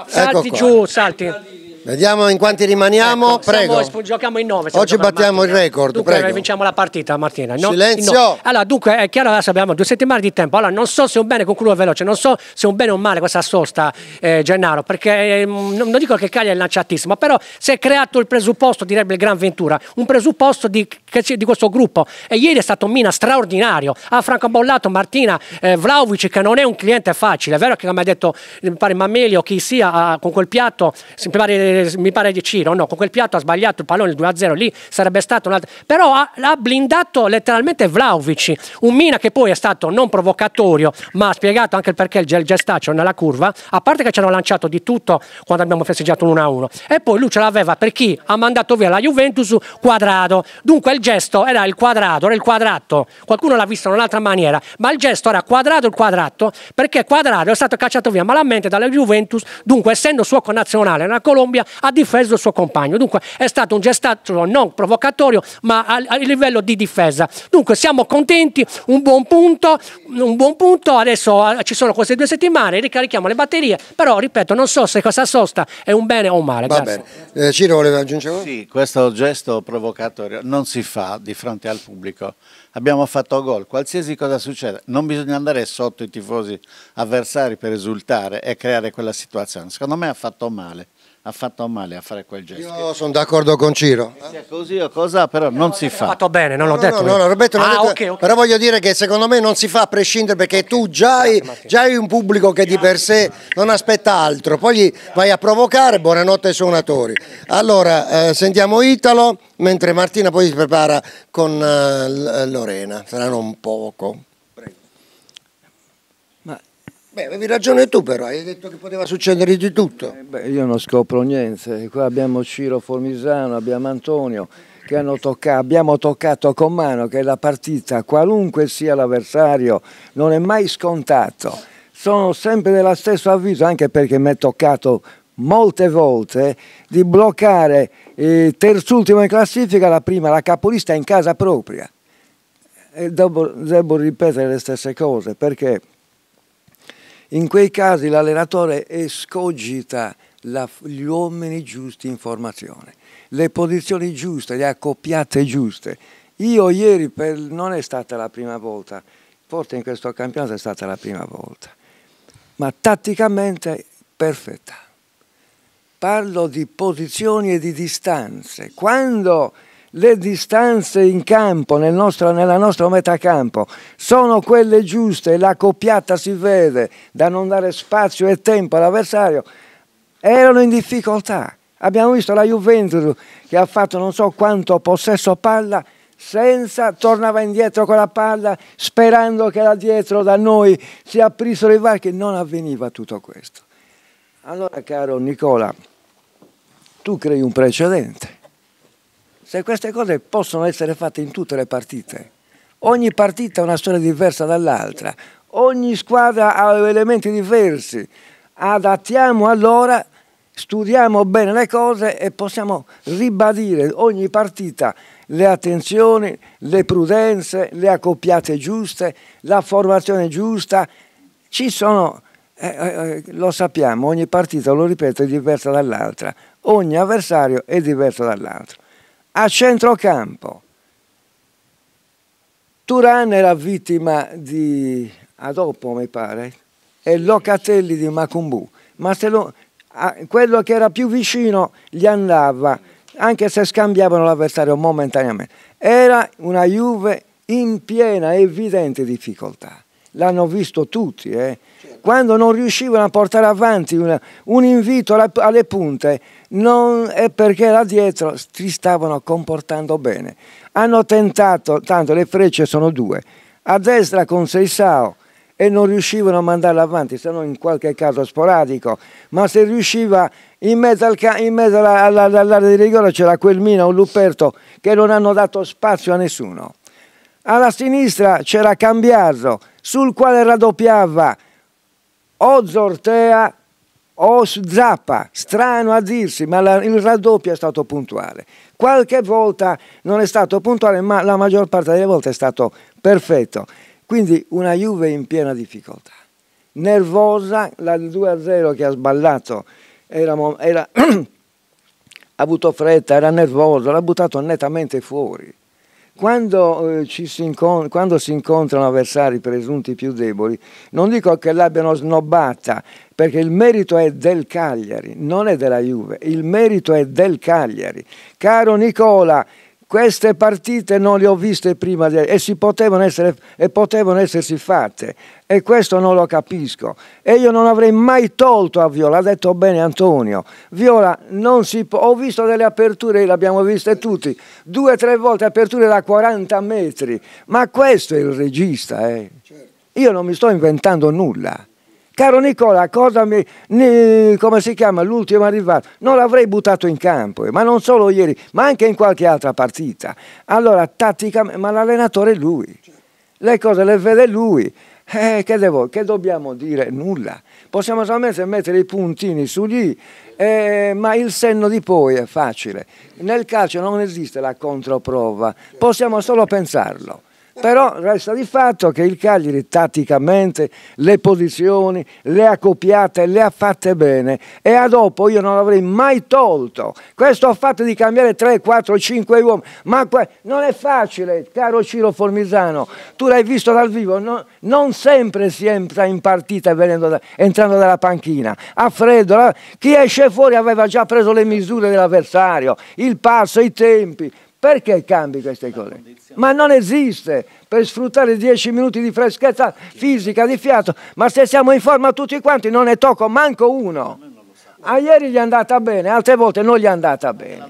Salti ecco giù, salti. Vediamo in quanti rimaniamo. Ecco, Prego. Siamo, giochiamo in nove. Oggi battiamo il record. Dunque, Prego. Eh, vinciamo la partita, Martina. No? Silenzio. Allora, dunque, è chiaro adesso abbiamo due settimane di tempo. Allora, non so se è un bene, concludo veloce, non so se è un bene o un male questa sosta, eh, Gennaro, perché eh, non dico che Cagliari è lanciatissimo, però si è creato il presupposto, direbbe il Gran Ventura, un presupposto di, di questo gruppo. E ieri è stato Mina straordinario. Ha francobollato Martina eh, Vlaovic, che non è un cliente facile. È vero che, come ha detto, eh, mi pare Mamelio, chi sia, con quel piatto, mi pare eh, mi pare di Ciro, no, con quel piatto ha sbagliato il pallone 2-0 lì, sarebbe stato un altro... Però ha, ha blindato letteralmente Vlaovic, un Mina che poi è stato non provocatorio, ma ha spiegato anche il perché il gestaccio nella curva, a parte che ci hanno lanciato di tutto quando abbiamo festeggiato l'1-1. E poi lui ce l'aveva per chi ha mandato via la Juventus quadrado. Dunque il gesto era il quadrato, era il quadrato. Qualcuno l'ha visto in un'altra maniera, ma il gesto era quadrato il quadrato, perché quadrato è stato cacciato via malamente dalla Juventus, dunque essendo suo connazionale nella Colombia ha difeso il suo compagno. Dunque è stato un gestaccio non provocatorio ma a, a, livello di difesa. Dunque siamo contenti, un buon punto, un buon punto. adesso ah, ci sono queste due settimane, ricarichiamo le batterie, però ripeto non so se questa sosta è un bene o un male. Va bene. Eh, Ciro voleva aggiungere? Sì, questo gesto provocatorio non si fa di fronte al pubblico. Abbiamo fatto gol, qualsiasi cosa succede, non bisogna andare sotto i tifosi avversari per esultare e creare quella situazione. Secondo me ha fatto male ha fatto male a fare quel gesto. Io sono d'accordo con Ciro. Eh? Così o cosa, però no, non si fa. Ha fatto bene, non l'ho no, detto. No, no, no Roberto, ah, detto, okay, okay. però voglio dire che secondo me non si fa a prescindere perché okay. tu già hai, già hai, un pubblico che di per sé non aspetta altro, poi gli vai a provocare, buonanotte ai suonatori. Allora, eh, sentiamo Italo, mentre Martina poi si prepara con eh, Lorena, saranno un poco. Beh, avevi ragione tu però, hai detto che poteva succedere di tutto. Eh beh, io non scopro niente, qua abbiamo Ciro Formisano, abbiamo Antonio, che tocca abbiamo toccato con mano che la partita, qualunque sia l'avversario, non è mai scontato. Sono sempre dello stesso avviso, anche perché mi è toccato molte volte di bloccare eh, terzultimo in classifica, la prima, la capolista in casa propria. E dopo, devo ripetere le stesse cose, perché in quei casi l'allenatore escogita la, gli uomini giusti in formazione, le posizioni giuste, le accoppiate giuste. Io ieri per, non è stata la prima volta, forse in questo campionato è stata la prima volta, ma tatticamente perfetta. Parlo di posizioni e di distanze. Quando le distanze in campo, nel nostro, nella nostra metà campo, sono quelle giuste, la coppiata si vede, da non dare spazio e tempo all'avversario, erano in difficoltà. Abbiamo visto la Juventus che ha fatto non so quanto possesso palla, senza, tornava indietro con la palla sperando che là dietro da noi si aprissero i varchi, non avveniva tutto questo. Allora caro Nicola, tu crei un precedente se queste cose possono essere fatte in tutte le partite, ogni partita ha una storia diversa dall'altra, ogni squadra ha elementi diversi, adattiamo allora, studiamo bene le cose e possiamo ribadire ogni partita le attenzioni, le prudenze, le accoppiate giuste, la formazione giusta. Ci sono, eh, eh, eh lo sappiamo, ogni partita, lo ripeto, è diversa dall'altra, ogni avversario è diverso dall'altro a centrocampo. Turan era vittima di Adopo, mi pare, e Locatelli di Macumbu, ma lo, quello che era più vicino gli andava, anche se scambiavano l'avversario momentaneamente. Era una Juve in piena, evidente difficoltà. L'hanno visto tutti, eh? Certo. quando non riuscivano a portare avanti una, un invito alle punte non è perché là dietro si stavano comportando bene. Hanno tentato, tanto le frecce sono due, a destra con Seisao e non riuscivano a mandarla avanti, se non in qualche caso sporadico, ma se riusciva in mezzo, al in mezzo all'area all all di rigore c'era quel Mina, un Luperto, che non hanno dato spazio a nessuno. Alla sinistra c'era Cambiazzo, sul quale raddoppiava o Zortea o su Zappa, strano a dirsi, ma la, il raddoppio è stato puntuale. Qualche volta non è stato puntuale, ma la maggior parte delle volte è stato perfetto. Quindi una Juve in piena difficoltà. Nervosa, la 2-0 che ha sballato era, era *clears throat* ha avuto fretta, era nervosa, l'ha buttato nettamente fuori. Quando, eh, si incontra, quando, si incontrano avversari presunti più deboli, non dico che l'abbiano snobbata, perché il merito è del Cagliari, non è della Juve, il merito è del Cagliari. Caro Nicola, queste partite non le ho viste prima di, e, potevano essere, e potevano essersi fatte e questo non lo capisco e io non avrei mai tolto a Viola, ha detto bene Antonio Viola non si può, ho visto delle aperture, le abbiamo viste tutti due o tre volte aperture da 40 metri ma questo è il regista eh. Certo. io non mi sto inventando nulla Caro Nicola, mi, ne, come si chiama l'ultimo arrivato? Non l'avrei buttato in campo, eh, ma non solo ieri, ma anche in qualche altra partita. Allora, tatticamente, ma l'allenatore è lui. Le cose le vede lui. Eh, che, devo, che dobbiamo dire? Nulla. Possiamo solamente mettere i puntini su lì, eh, ma il senno di poi è facile. Nel calcio non esiste la controprova, possiamo solo pensarlo. Però resta di fatto che il Cagliari tatticamente le posizioni le ha copiate, le ha fatte bene e a dopo io non l'avrei mai tolto. Questo fatto di cambiare 3, 4, 5 uomini, ma non è facile, caro Ciro Formisano, tu l'hai visto dal vivo, no, non sempre si entra in partita da, entrando dalla panchina, a freddo, la, chi esce fuori aveva già preso le misure dell'avversario, il passo, i tempi, perché cambi queste cose? Ma non esiste per sfruttare 10 minuti di freschezza fisica, di fiato. Ma se siamo in forma tutti quanti non ne tocco manco uno. A ieri gli è andata bene, altre volte non gli è andata bene.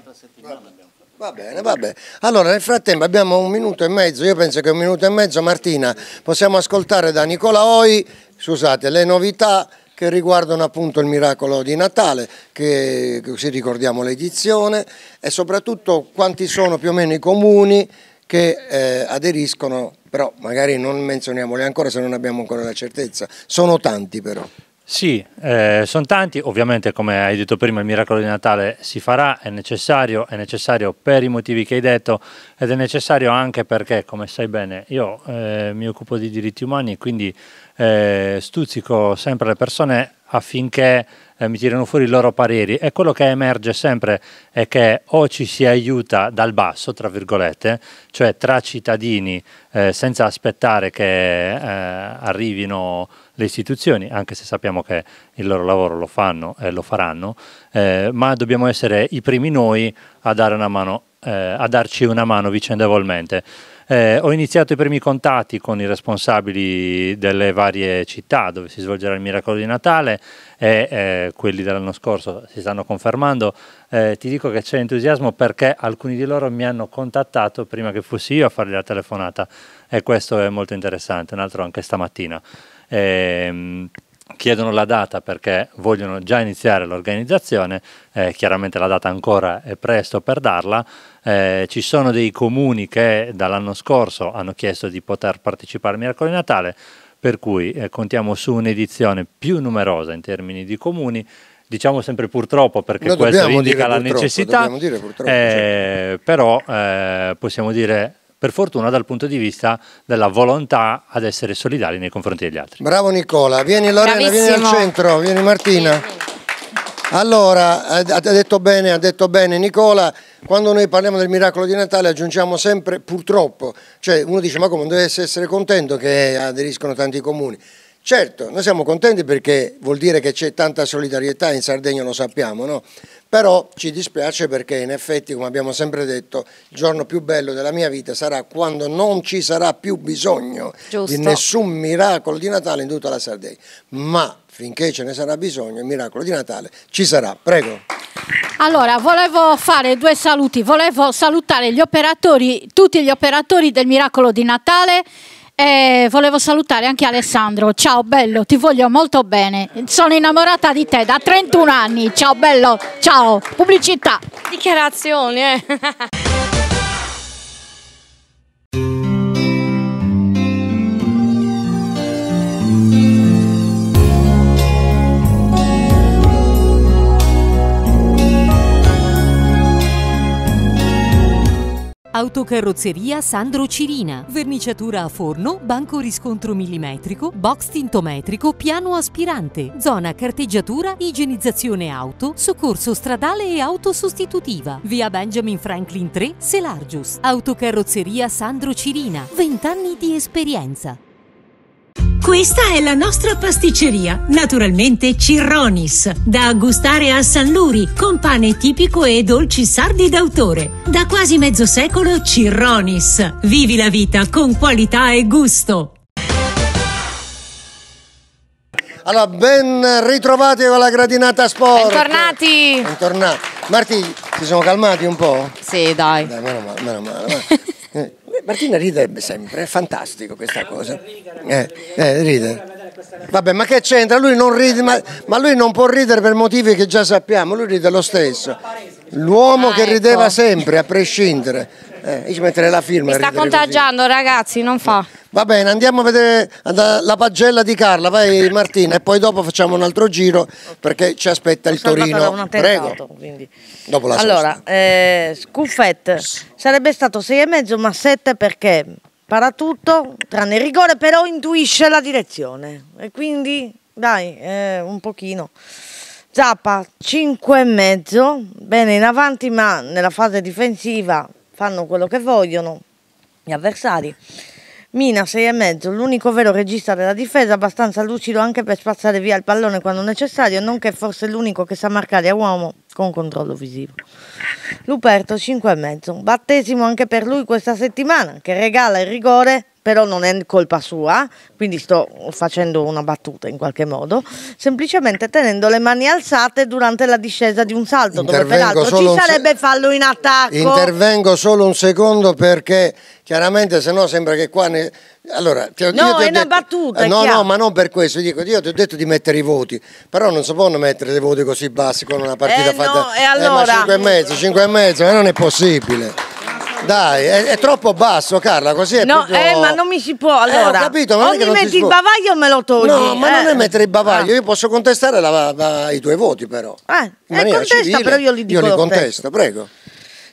Va bene, va bene. Allora nel frattempo abbiamo un minuto e mezzo, io penso che un minuto e mezzo Martina possiamo ascoltare da Nicola Oi, scusate, le novità che riguardano appunto il miracolo di Natale, che, così ricordiamo l'edizione, e soprattutto quanti sono più o meno i comuni che eh, aderiscono, però magari non menzioniamoli ancora se non abbiamo ancora la certezza, sono tanti però. Sì, eh, sono tanti, ovviamente come hai detto prima il miracolo di Natale si farà, è necessario, è necessario per i motivi che hai detto ed è necessario anche perché, come sai bene, io eh, mi occupo di diritti umani e quindi eh, stuzzico sempre le persone affinché eh, mi tirano fuori i loro pareri e quello che emerge sempre è che o ci si aiuta dal basso, tra virgolette, cioè tra cittadini eh, senza aspettare che eh, arrivino le istituzioni, anche se sappiamo che il loro lavoro lo fanno e lo faranno, eh, ma dobbiamo essere i primi noi a, dare una mano, eh, a darci una mano vicendevolmente. Eh, ho iniziato i primi contatti con i responsabili delle varie città dove si svolgerà il miracolo di Natale e eh, quelli dell'anno scorso si stanno confermando. Eh, ti dico che c'è entusiasmo perché alcuni di loro mi hanno contattato prima che fossi io a fargli la telefonata e questo è molto interessante, un altro anche stamattina. Eh, chiedono la data perché vogliono già iniziare l'organizzazione, eh, chiaramente la data ancora è presto per darla, eh, ci sono dei comuni che dall'anno scorso hanno chiesto di poter partecipare al Miracolo di Natale, per cui eh, contiamo su un'edizione più numerosa in termini di comuni, diciamo sempre purtroppo perché no, questo indica la necessità, dire, eh, certo. però eh, possiamo dire per fortuna dal punto di vista della volontà ad essere solidali nei confronti degli altri. Bravo Nicola, vieni Lorena, Bravissimo. vieni al centro, vieni Martina. Vieni. Allora, ha detto, bene, ha detto bene Nicola, quando noi parliamo del miracolo di Natale aggiungiamo sempre purtroppo, cioè uno dice ma come non deve essere contento che aderiscono tanti comuni, Certo, noi siamo contenti perché vuol dire che c'è tanta solidarietà, in Sardegna lo sappiamo, no? però ci dispiace perché in effetti, come abbiamo sempre detto, il giorno più bello della mia vita sarà quando non ci sarà più bisogno Giusto. di nessun miracolo di Natale in tutta la Sardegna, ma finché ce ne sarà bisogno, il miracolo di Natale ci sarà. Prego. Allora, volevo fare due saluti, volevo salutare gli operatori, tutti gli operatori del miracolo di Natale e volevo salutare anche Alessandro. Ciao bello, ti voglio molto bene. Sono innamorata di te da 31 anni. Ciao bello, ciao. Pubblicità. Dichiarazione. Eh. *laughs* Autocarrozzeria Sandro Cirina. Verniciatura a forno, banco riscontro millimetrico, box tintometrico, piano aspirante. Zona carteggiatura, igienizzazione auto, soccorso stradale e auto sostitutiva. Via Benjamin Franklin 3, Selargius. Autocarrozzeria Sandro Cirina. 20 anni di esperienza. Questa è la nostra pasticceria, naturalmente Cirronis, da gustare a San Luri, con pane tipico e dolci sardi d'autore. Da quasi mezzo secolo Cirronis. Vivi la vita con qualità e gusto. Allora, ben ritrovati con la gradinata sport. Bentornati. Bentornati. Marti, ti siamo calmati un po'? Sì, dai. Dai, meno male, meno male. *laughs* Martina ride sempre, è fantastico questa cosa. Eh, eh, ride. Vabbè, ma che c'entra? Lui non ride, ma, ma, lui non può ridere per motivi che già sappiamo, lui ride lo stesso. L'uomo che ah, ecco. rideva sempre, a prescindere. Eh, io ci metterei la firma. Mi sta contagiando, così. ragazzi, non fa. Va bene, andiamo a vedere la pagella di Carla, vai Martina, e poi dopo facciamo un altro giro perché ci aspetta il Torino. Prego. Quindi. Dopo la allora, eh, Scuffet sarebbe stato 6,5 ma 7 perché para tutto, tranne il rigore, però intuisce la direzione. E quindi, dai, eh, un pochino. Zappa 5,5, bene in avanti ma nella fase difensiva fanno quello che vogliono gli avversari. Mina, 6 e mezzo, l'unico vero regista della difesa, abbastanza lucido anche per spazzare via il pallone quando necessario, nonché forse l'unico che sa marcare a uomo con controllo visivo. Luperto, 5 e mezzo, battesimo anche per lui questa settimana, che regala il rigore però non è colpa sua, quindi sto facendo una battuta in qualche modo, semplicemente tenendo le mani alzate durante la discesa di un salto, Intervengo dove peraltro ci sarebbe fallo in attacco. Intervengo solo un secondo perché chiaramente se no sembra che qua... Ne... Allora, ti, no, è una detto... battuta. No, no, ma non per questo. Dico, io ti ho detto di mettere i voti, però non si possono mettere dei voti così bassi con una partita eh, fatta. No, e allora... eh, ma 5 e mezzo, 5 e mezzo, ma eh, non è possibile. Dai, è, è, troppo basso, Carla, così è No, proprio... eh, ma non mi si può, eh, allora. Eh, capito, ma o mi metti il bavaglio o me lo togli. No, eh. ma non è eh. mettere il bavaglio, ah. io posso contestare la, la, i tuoi voti, però. Eh, eh contesta, civile. però io li dico Io li contesto, prego.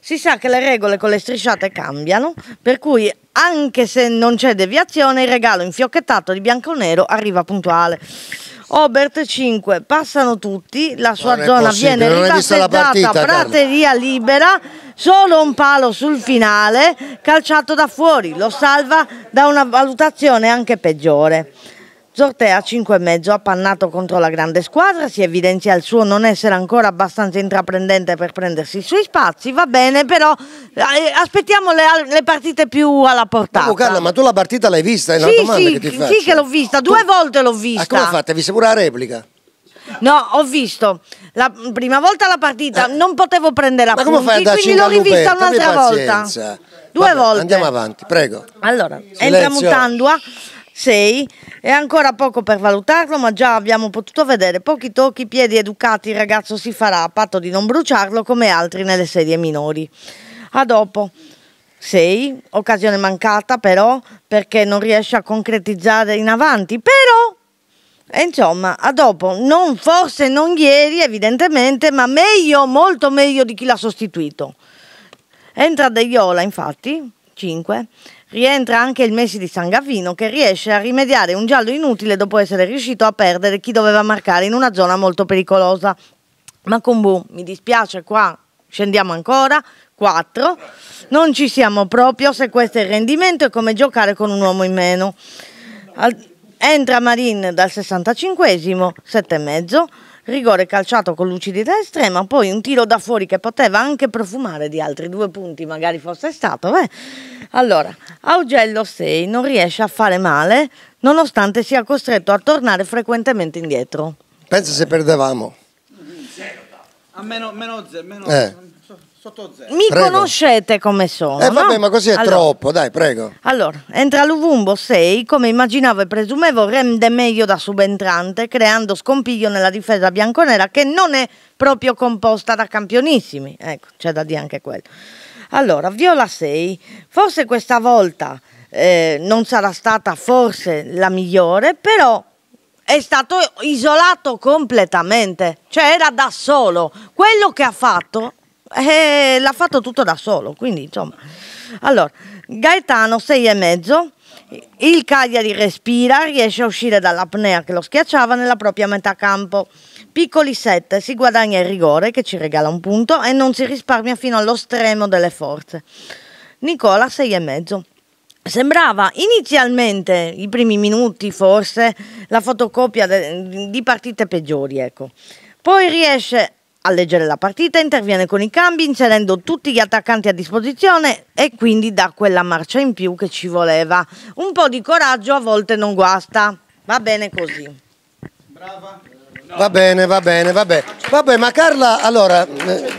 Si sa che le regole con le strisciate cambiano, per cui anche se non c'è deviazione, il regalo infiocchettato di bianco-nero arriva puntuale. Obert 5, passano tutti, la sua zona viene ritassettata, prateria Carlo. libera, solo un palo sul finale, calciato da fuori, lo salva da una valutazione anche peggiore. Zortea 5,5 appannato contro la grande squadra, si evidenzia il suo non essere ancora abbastanza intraprendente per prendersi i suoi spazi, va bene però eh, aspettiamo le, le partite più alla portata. Ma Carla, ma tu la partita l'hai vista? È una sì, domanda sì, che ti faccio. Sì che l'ho vista, due tu... volte l'ho ah, vista. Ah, come fate? Vi pure la replica? No, ho visto la prima volta la partita, eh. non potevo prendere appunti, ma come fai a quindi l'ho rivista un'altra volta. Due Vabbè, volte. Andiamo avanti, prego. Allora, Silenzio. entra Mutandua 6 è ancora poco per valutarlo, ma già abbiamo potuto vedere pochi tocchi, piedi educati, il ragazzo si farà a patto di non bruciarlo come altri nelle serie minori. A dopo. 6, occasione mancata però perché non riesce a concretizzare in avanti, però e insomma, a dopo, non forse non ieri evidentemente, ma meglio, molto meglio di chi l'ha sostituito. Entra De Deiola infatti, 5, rientra anche il Messi di San Gavino che riesce a rimediare un giallo inutile dopo essere riuscito a perdere chi doveva marcare in una zona molto pericolosa. Ma Macumbu, mi dispiace qua, scendiamo ancora, 4. Non ci siamo proprio, se questo è il rendimento è come giocare con un uomo in meno. Entra Marin dal 65esimo, 7,5 rigore calciato con lucidità estrema, poi un tiro da fuori che poteva anche profumare di altri due punti, magari fosse stato. Beh. Allora, Augello 6 non riesce a fare male nonostante sia costretto a tornare frequentemente indietro. Pensa se perdevamo. a meno, meno, meno eh. Sotto zero. Mi prego. conoscete come sono. Eh vabbè, no? ma così è allora, troppo, dai, prego. Allora, entra Luvumbo 6, come immaginavo e presumevo, rende meglio da subentrante, creando scompiglio nella difesa bianconera che non è proprio composta da campionissimi. Ecco, c'è da dire anche quello. Allora, Viola 6, forse questa volta eh, non sarà stata forse la migliore, però è stato isolato completamente, cioè era da solo. Quello che ha fatto e eh, l'ha fatto tutto da solo, quindi insomma. Allora, Gaetano 6 e mezzo, il Cagliari respira, riesce a uscire dall'apnea che lo schiacciava nella propria metà campo. Piccoli 7, si guadagna il rigore che ci regala un punto e non si risparmia fino allo stremo delle forze. Nicola 6 e mezzo. Sembrava inizialmente, i primi minuti forse, la fotocopia di partite peggiori, ecco. Poi riesce a leggere la partita, interviene con i cambi inserendo tutti gli attaccanti a disposizione e quindi dà quella marcia in più che ci voleva. Un po' di coraggio a volte non guasta, va bene così. Brava. No. Va bene, va bene, va bene. Vabbè, ma Carla, allora, eh,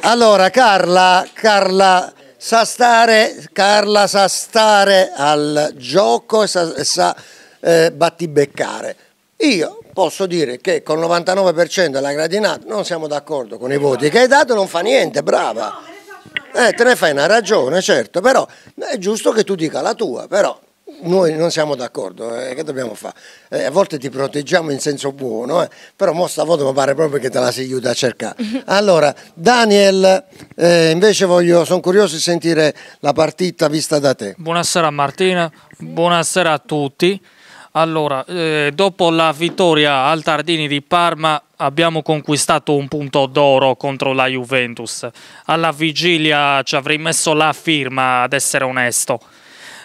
allora Carla, Carla sa stare, Carla sa stare al gioco e sa, sa eh, battibeccare. Io Posso dire che con il 99% della gradinata non siamo d'accordo con i voti che hai dato, non fa niente, brava. Eh, te ne fai una ragione, certo, però è giusto che tu dica la tua, però noi non siamo d'accordo, eh, che dobbiamo fare? Eh, a volte ti proteggiamo in senso buono, eh, però mo stavolta mi pare proprio che te la si aiuta a cercare. *laughs* Allora, Daniel, eh, invece voglio, sono curioso di sentire la partita vista da te. Buonasera Martina, buonasera a tutti. Allora, eh, dopo la vittoria al Tardini di Parma abbiamo conquistato un punto d'oro contro la Juventus. Alla vigilia ci avrei messo la firma, ad essere onesto.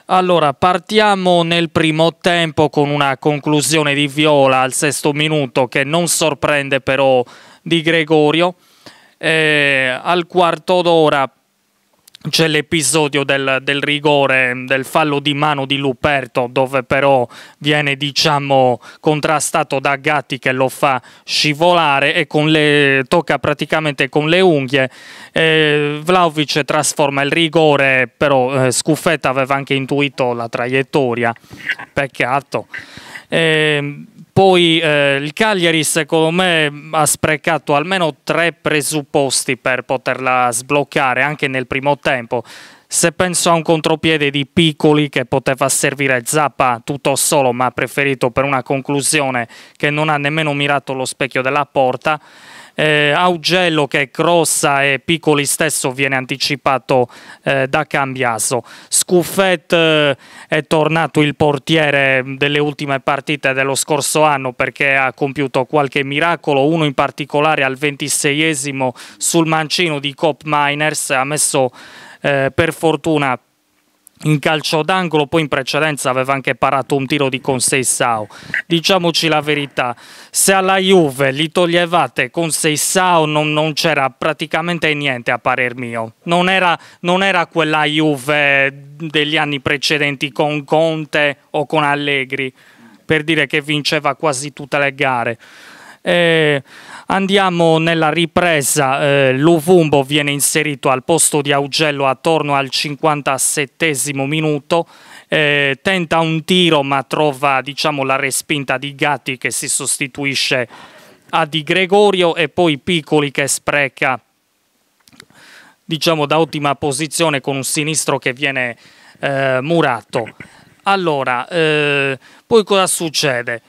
Allora, partiamo nel primo tempo con una conclusione di Viola al sesto minuto che non sorprende però di Gregorio. Eh, al quarto d'ora c'è l'episodio del, del, rigore, del fallo di mano di Luperto, dove però viene diciamo, contrastato da Gatti che lo fa scivolare e le, tocca praticamente con le unghie. Eh, Vlaovic trasforma il rigore, però eh, Scuffetta aveva anche intuito la traiettoria, peccato. Eh, poi eh, il Cagliari secondo me ha sprecato almeno tre presupposti per poterla sbloccare anche nel primo tempo. Se penso a un contropiede di Piccoli che poteva servire Zappa tutto solo ma ha preferito per una conclusione che non ha nemmeno mirato lo specchio della porta eh, Augello che crossa e Piccoli stesso viene anticipato eh, da Cambiaso. Scuffet eh, è tornato il portiere delle ultime partite dello scorso anno perché ha compiuto qualche miracolo, uno in particolare al 26esimo sul mancino di Cop Miners, ha messo eh, per fortuna in calcio d'angolo, poi in precedenza aveva anche parato un tiro di Conseissao. Diciamoci la verità, se alla Juve li toglievate Conseissao non, non c'era praticamente niente a parer mio, non era, non era quella Juve degli anni precedenti con Conte o con Allegri, per dire che vinceva quasi tutte le gare. Eh, andiamo nella ripresa, eh, Luvumbo viene inserito al posto di Augello attorno al 57 minuto, eh, tenta un tiro ma trova diciamo, la respinta di Gatti che si sostituisce a Di Gregorio e poi Piccoli che spreca diciamo da ottima posizione con un sinistro che viene eh, murato. Allora, eh, poi cosa succede?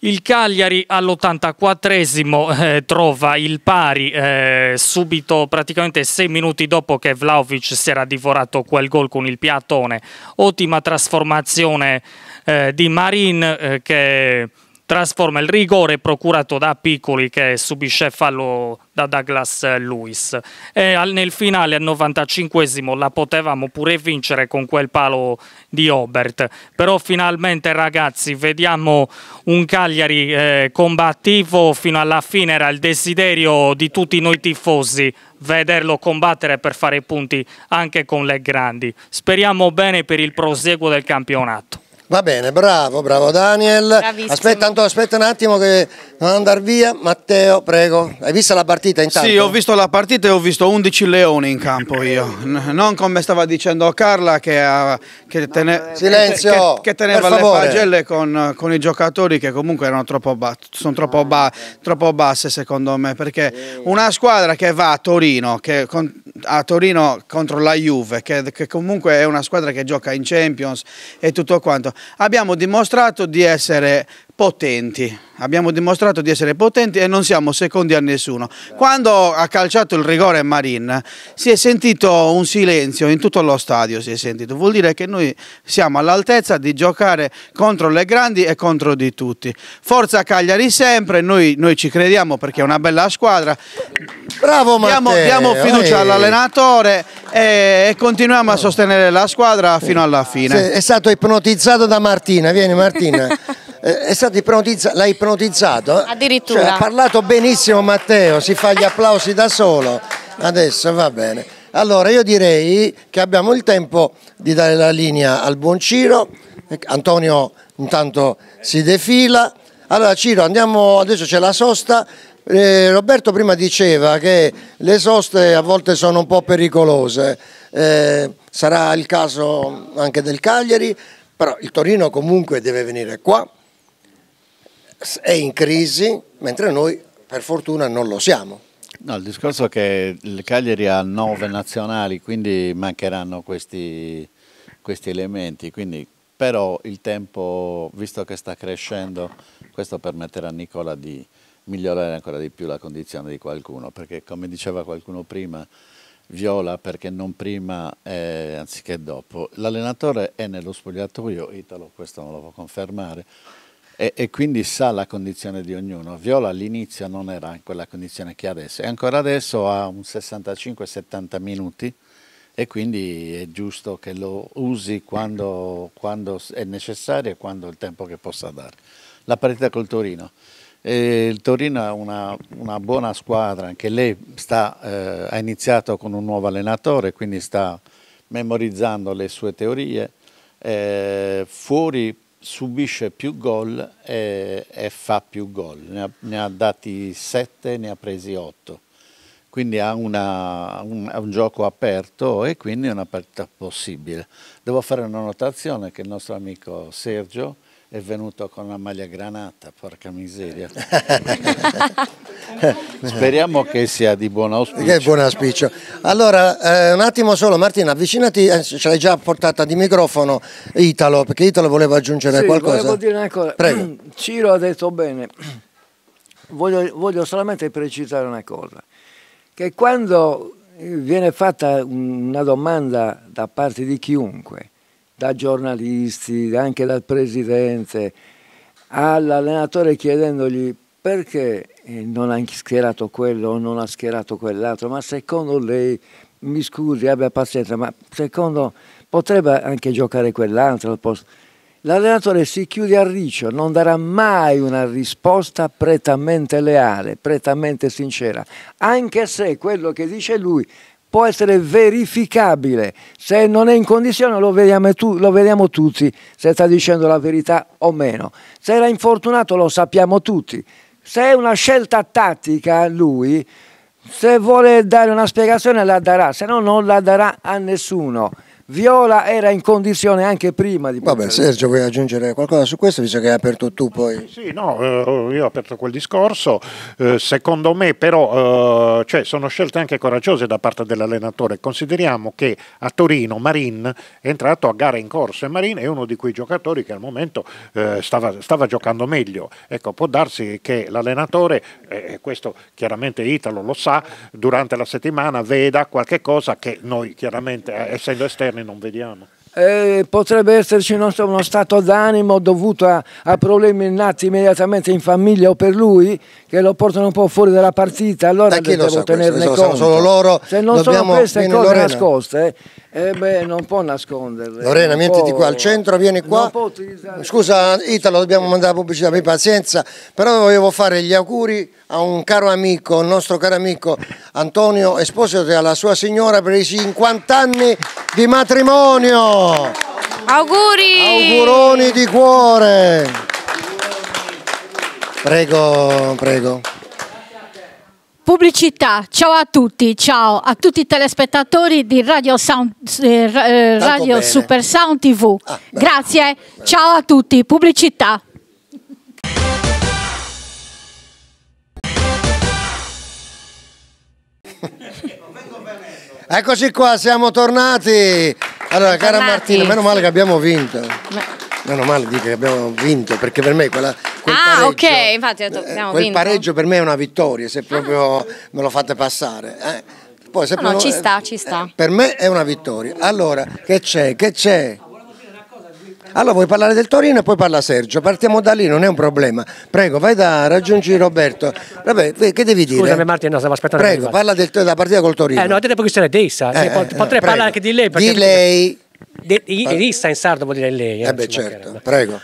Il Cagliari all'84esimo eh, trova il pari eh, subito praticamente sei minuti dopo che Vlaovic si era divorato quel gol con il piattone. Ottima trasformazione eh, di Marin eh, che trasforma il rigore procurato da Piccoli che subisce fallo da Douglas Lewis e nel finale al 95 esimo la potevamo pure vincere con quel palo di Obert però finalmente ragazzi vediamo un Cagliari eh, combattivo fino alla fine era il desiderio di tutti noi tifosi vederlo combattere per fare punti anche con le grandi speriamo bene per il proseguo del campionato Va bene, bravo, bravo Daniel. Bravissimo. Aspetta, aspetta un attimo che non andare via. Matteo, prego. Hai visto la partita intanto? Sì, ho visto la partita e ho visto 11 leoni in campo io. Non come stava dicendo Carla che, ha, che, tene, Silenzio, che, che teneva le pagelle con, con, i giocatori che comunque erano troppo, ba sono troppo, ba troppo, basse secondo me. Perché una squadra che va a Torino, che con, a Torino contro la Juve, che, che comunque è una squadra che gioca in Champions e tutto quanto abbiamo dimostrato di essere potenti, abbiamo dimostrato di essere potenti e non siamo secondi a nessuno. Quando ha calciato il rigore Marin si è sentito un silenzio in tutto lo stadio, si è sentito. vuol dire che noi siamo all'altezza di giocare contro le grandi e contro di tutti. Forza Cagliari sempre, noi, noi ci crediamo perché è una bella squadra. Bravo Matteo! Diamo, diamo fiducia all'allenatore e, e, continuiamo a oh. sostenere la squadra fino alla fine. È stato ipnotizzato da Martina, vieni Martina. *laughs* Eh, è stato ipnotizzato, l'ha ipnotizzato. Addirittura. Cioè, ha parlato benissimo Matteo, si fa gli applausi da solo. Adesso va bene. Allora io direi che abbiamo il tempo di dare la linea al buon Ciro. Antonio intanto si defila. Allora Ciro, andiamo, adesso c'è la sosta. Eh, Roberto prima diceva che le soste a volte sono un po' pericolose. Eh, sarà il caso anche del Cagliari, però il Torino comunque deve venire qua è in crisi, mentre noi per fortuna non lo siamo. No, il discorso è che il Cagliari ha nove nazionali, quindi mancheranno questi, questi elementi, quindi, però il tempo, visto che sta crescendo, questo permetterà a Nicola di migliorare ancora di più la condizione di qualcuno, perché come diceva qualcuno prima, viola perché non prima eh, anziché dopo. L'allenatore è nello spogliatoio, Italo questo non lo può confermare, e, e, quindi sa la condizione di ognuno. Viola all'inizio non era in quella condizione che è adesso e ancora adesso ha un 65-70 minuti e quindi è giusto che lo usi quando, quando è necessario e quando il tempo che possa dare. La partita col Torino. E il Torino è una, una, buona squadra, anche lei sta, eh, ha iniziato con un nuovo allenatore, quindi sta memorizzando le sue teorie. Eh, fuori subisce più gol e, e fa più gol, ne, ne ha, dati 7 ne ha presi 8, quindi ha una, un, un, gioco aperto e quindi è una partita possibile. Devo fare una notazione che il nostro amico Sergio è venuto con la maglia granata, porca miseria. *laughs* Speriamo che sia di buon auspicio. Che buon auspicio. Allora, eh, un attimo solo Martina, avvicinati, eh, ce l'hai già portata di microfono Italo, perché Italo voleva aggiungere sì, qualcosa. Volevo dire una cosa, Prego. *clears throat* Ciro ha detto bene, voglio, voglio solamente precisare una cosa, che quando viene fatta una domanda da parte di chiunque, da giornalisti, anche dal presidente, all'allenatore chiedendogli perché eh, non ha schierato quello o non ha schierato quell'altro, ma secondo lei, mi scusi, abbia pazienza, ma secondo potrebbe anche giocare quell'altro. L'allenatore si chiude a riccio, non darà mai una risposta prettamente leale, prettamente sincera, anche se quello che dice lui può essere verificabile. Se non è in condizione lo vediamo, tu, lo vediamo tutti se sta dicendo la verità o meno. Se era infortunato lo sappiamo tutti. Se è una scelta tattica lui, se vuole dare una spiegazione la darà, se no non la darà a nessuno. Viola era in condizione anche prima di Vabbè, Sergio, vuoi aggiungere qualcosa su questo, visto che hai aperto tu poi? Sì, no, eh, io ho aperto quel discorso. Eh, secondo me, però, eh, cioè, sono scelte anche coraggiose da parte dell'allenatore. Consideriamo che a Torino Marin è entrato a gara in corso e Marin è uno di quei giocatori che al momento stava, stava giocando meglio. Ecco, può darsi che l'allenatore, e questo chiaramente Italo lo sa, durante la settimana veda qualche cosa che noi chiaramente, essendo esterni, ne non vediamo. Eh, potrebbe esserci uno, uno stato d'animo dovuto a, a, problemi nati immediatamente in famiglia o per lui che lo portano un po' fuori dalla partita, allora devo so tenerne questo, conto. solo loro, Se non sono queste cose Lorena. nascoste, eh, eh, beh, non può nasconderle. Lorena, niente di qua, al centro vieni qua. Scusa Italo, dobbiamo eh. mandare la pubblicità, abbi pazienza, però volevo fare gli auguri a un caro amico, il nostro caro amico Antonio Esposito e alla sua signora per i 50 anni di matrimonio. Auguri! Auguroni di cuore! Prego, prego. Pubblicità, ciao a tutti, ciao a tutti i telespettatori di Radio, Sound, eh, Radio Super Sound TV. Ah, Grazie, ciao a tutti, pubblicità. Eccoci qua, siamo tornati. Allora, siamo cara tornati. Martina, meno male che abbiamo vinto. Ma... Meno male dico che abbiamo vinto, perché per me quella, quel ah, pareggio, ok, infatti eh, abbiamo quel vinto. pareggio per me è una vittoria, se proprio ah. me lo fate passare. Eh? Poi, se no, no, ci eh, sta, ci sta. Eh, per me è una vittoria. Allora, che c'è? Che c'è? Allora vuoi parlare del Torino e poi parla Sergio, partiamo da lì, non è un problema. Prego, vai da raggiungi Roberto. Vabbè, che devi dire? Scusami Martino, no, stavo aspettando. Prego, parla del, della partita col Torino. Eh, no, te ne puoi stare Deissa, eh, eh, eh potrei parlare anche di lei. Di lei. De, rissa in sardo vuol dire lei. Eh, eh beh, certo, prego.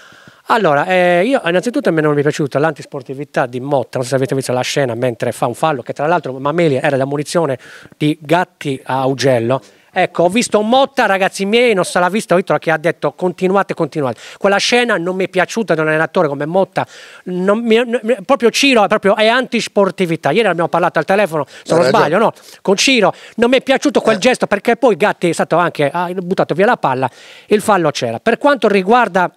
Allora, eh, io innanzitutto a me non mi è piaciuta l'antisportività di Motta, non so se avete visto la scena mentre fa un fallo, che tra l'altro Mameli era da munizione di gatti a ugello Ecco, ho visto Motta, ragazzi miei, non se l'ha vista, ho visto che ha detto continuate, continuate. Quella scena non mi è piaciuta da un allenatore come Motta, non mi, non, proprio Ciro proprio, è antisportività. Ieri abbiamo parlato al telefono, se non sbaglio, no? Con Ciro, non mi è piaciuto quel eh. gesto perché poi Gatti è stato anche, ha buttato via la palla, il fallo c'era. Per quanto riguarda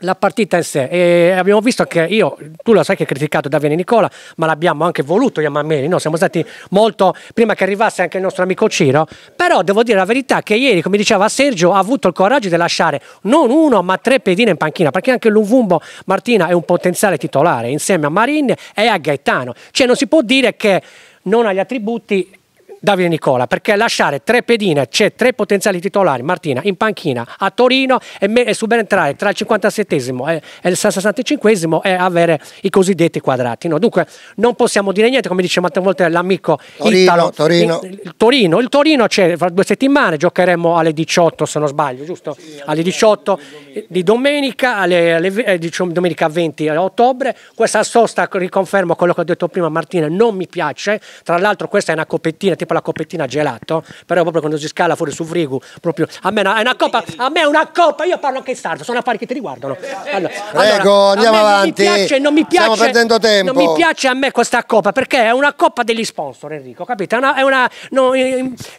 la partita in sé, e abbiamo visto che io, tu lo sai che hai criticato Davide Nicola, ma l'abbiamo anche voluto io a no? siamo stati molto, prima che arrivasse anche il nostro amico Ciro, però devo dire la verità che ieri, come diceva Sergio, ha avuto il coraggio di lasciare non uno ma tre pedine in panchina, perché anche Luvumbo Martina è un potenziale titolare insieme a Marin e a Gaetano, cioè non si può dire che non ha gli attributi Davide Nicola, perché lasciare tre pedine, c'è tre potenziali titolari, Martina, in panchina a Torino e, me, e subentrare tra il 57 e, e il 65 e avere i cosiddetti quadrati. No? Dunque non possiamo dire niente, come dice molte volte l'amico Torino, Italo, Torino. Il, eh, il Torino, il Torino c'è fra due settimane, giocheremo alle 18 se non sbaglio, giusto? Sì, alle 18 di domenica, alle, alle eh, diciamo, domenica 20 ottobre, questa sosta riconfermo quello che ho detto prima Martina, non mi piace, tra l'altro questa è una coppettina tipo la coppettina gelato, però proprio quando si scala fuori su frigo, proprio a me è una coppa, a me è una coppa, io parlo anche in sardo, sono affari che ti riguardano. Allora, Prego, allora, andiamo avanti. Non mi piace, non mi piace, Stiamo perdendo tempo. Non mi piace a me questa coppa perché è una coppa degli sponsor, Enrico, capito? È una, è una no,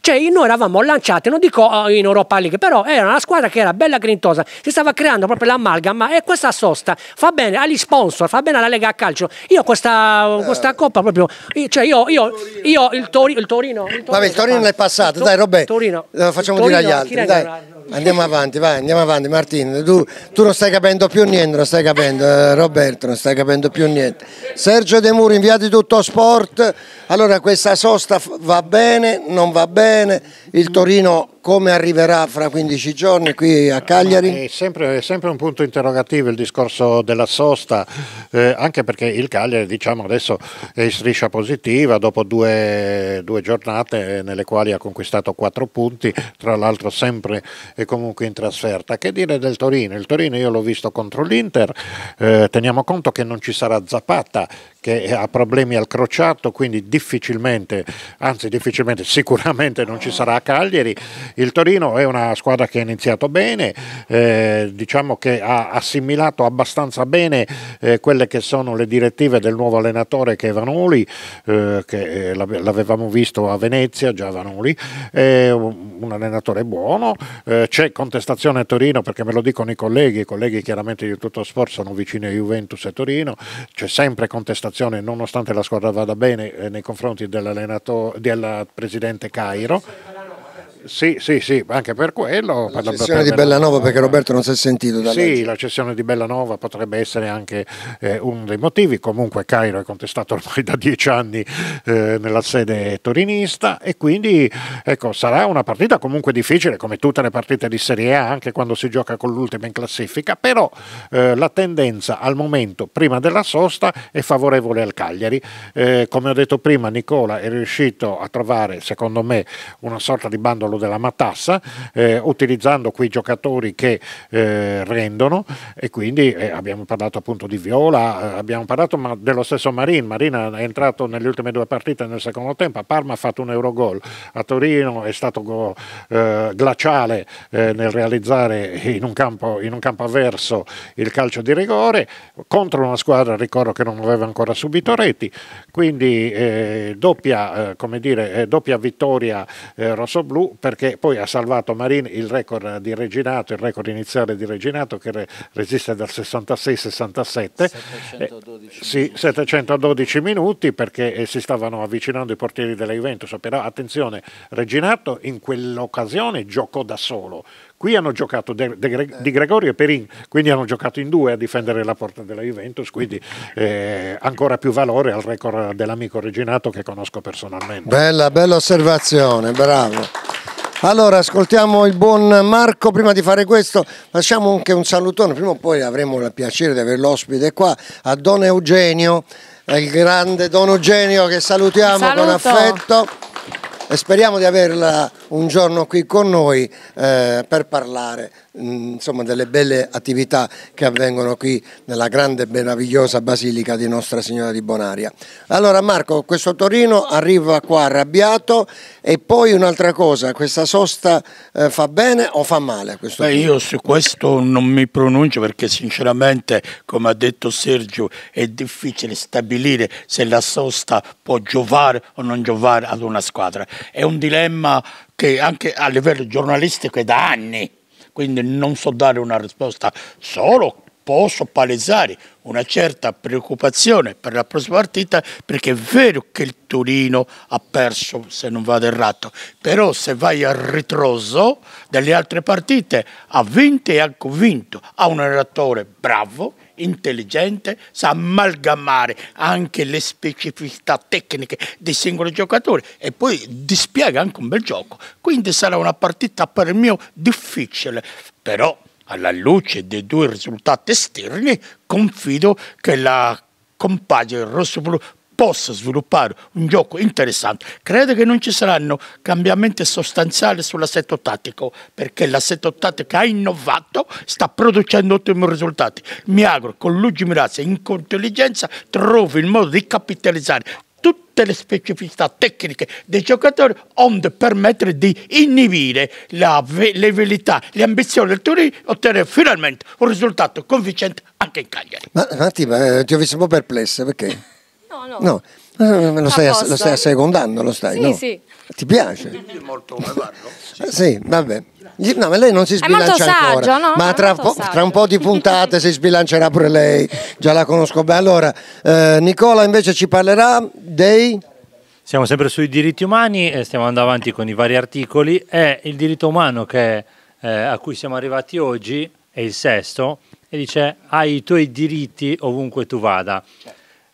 cioè noi eravamo lanciati, non dico oh, in Europa League, però era una squadra che era bella grintosa, si stava creando proprio l'amalgama e questa sosta fa bene agli sponsor, fa bene alla Lega a Calcio. Io questa, questa eh. coppa proprio, cioè io, io, io il, Tori, il Torino Torino, il Torino. Vabbè, il Torino è passato, dai Robè, Torino. lo facciamo Torino, dire agli altri, dai. Andiamo avanti, vai, andiamo avanti Martino, tu, tu, non stai capendo più niente, non stai capendo, eh, Roberto non stai capendo più niente. Sergio De Muri, inviati tutto sport, allora questa sosta va bene, non va bene, il Torino come arriverà fra 15 giorni qui a Cagliari? È sempre, è sempre un punto interrogativo il discorso della sosta, eh, anche perché il Cagliari diciamo adesso è in striscia positiva dopo due, due giornate nelle quali ha conquistato quattro punti, tra l'altro sempre e comunque in trasferta. Che dire del Torino? Il Torino io l'ho visto contro l'Inter, eh, teniamo conto che non ci sarà Zapata che ha problemi al crociato, quindi difficilmente, anzi difficilmente, *laughs* sicuramente non ci sarà a Cagliari. Il Torino è una squadra che ha iniziato bene, eh, diciamo che ha assimilato abbastanza bene eh, quelle che sono le direttive del nuovo allenatore che è Vanoli, eh, che eh, l'avevamo visto a Venezia, già Vanoli, è un allenatore buono, eh, c'è contestazione a Torino perché me lo dicono i colleghi, i colleghi chiaramente di tutto sport sono vicini a Juventus e Torino, c'è sempre contestazione situazione, nonostante la squadra vada bene eh, nei confronti del presidente Cairo. Sì, sì, sì, anche per quello. La cessione di Bellanova, perché Roberto non si è sentito da Sì, legge. la cessione di Bellanova potrebbe essere anche eh, uno dei motivi. Comunque Cairo è contestato ormai da dieci anni eh, nella sede torinista e quindi ecco, sarà una partita comunque difficile, come tutte le partite di Serie A, anche quando si gioca con l'ultima in classifica, però eh, la tendenza al momento, prima della sosta, è favorevole al Cagliari. Eh, come ho detto prima, Nicola è riuscito a trovare, secondo me, una sorta di bandolo controllo diciamo, della matassa eh, utilizzando quei giocatori che eh, rendono e quindi eh, abbiamo parlato appunto di Viola, eh, abbiamo parlato ma, dello stesso Marin, Marin è entrato nelle ultime due partite nel secondo tempo, a Parma ha fatto un Eurogol, a Torino è stato go, eh, glaciale eh, nel realizzare in un, campo, in un campo avverso il calcio di rigore contro una squadra, ricordo che non aveva ancora subito reti, quindi eh, doppia, eh, come dire, eh, doppia vittoria eh, rossoblù perché poi ha salvato Marini il record di Reginato, il record iniziale di Reginato che resiste dal 66-67, eh, sì, 712 minuti perché eh, si stavano avvicinando i portieri della Juventus, però attenzione, Reginato in quell'occasione giocò da solo, Qui hanno giocato De, De, Di Gregorio e Perin, quindi hanno giocato in due a difendere la porta della Juventus, quindi eh, ancora più valore al record dell'amico Reginato che conosco personalmente. Bella, bella osservazione, bravo. Allora, ascoltiamo il buon Marco. Prima di fare questo, lasciamo anche un salutone. Prima o poi avremo il piacere di avere l'ospite qua a Don Eugenio, il grande Don Eugenio che salutiamo con affetto e speriamo di averla un giorno qui con noi eh, per parlare mm, insomma, delle belle attività che avvengono qui nella grande e meravigliosa basilica di Nostra Signora di Bonaria. Allora Marco, questo Torino arriva qua arrabbiato e poi un'altra cosa, questa sosta eh, fa bene o fa male? Beh, io su questo non mi pronuncio perché sinceramente, come ha detto Sergio, è difficile stabilire se la sosta può giovare o non giovare ad una squadra. È un dilemma che anche a livello giornalistico è da anni, quindi non so dare una risposta, solo posso palesare una certa preoccupazione per la prossima partita perché è vero che il Torino ha perso se non vado errato, però se vai al ritroso delle altre partite ha vinto e ha convinto, ha un allenatore bravo, intelligente, sa amalgamare anche le specificità tecniche dei singoli giocatori e poi dispiega anche un bel gioco. Quindi sarà una partita per il mio difficile, però alla luce dei due risultati esterni, confido che la compagine rossoblu possa sviluppare un gioco interessante. Credo che non ci saranno cambiamenti sostanziali sull'assetto tattico, perché l'assetto tattico ha innovato, sta producendo ottimi risultati. Mi auguro che Luigi Mirazzi, in intelligenza, trovi il modo di capitalizzare tutte le specificità tecniche dei giocatori onde permettere di inibire ve le velità, le ambizioni del Torino e ottenere finalmente un risultato convincente anche in Cagliari. Ma un attimo, eh, ti ho visto un po' perplessa perché? *laughs* No, no. no. Eh, lo, stai, lo stai assecondando, lo stai? Sì, no? sì. Ti piace? Molto, guarda. sì, vabbè. No, ma lei non si sbilancia saggio, ancora. No, ma tra, po- tra, un po' di puntate si sbilancerà pure lei, già la conosco bene. Allora, eh, Nicola invece ci parlerà dei... Siamo sempre sui diritti umani e stiamo andando avanti con i vari articoli. È il diritto umano che, eh, a cui siamo arrivati oggi, è il sesto, e dice hai i tuoi diritti ovunque tu vada.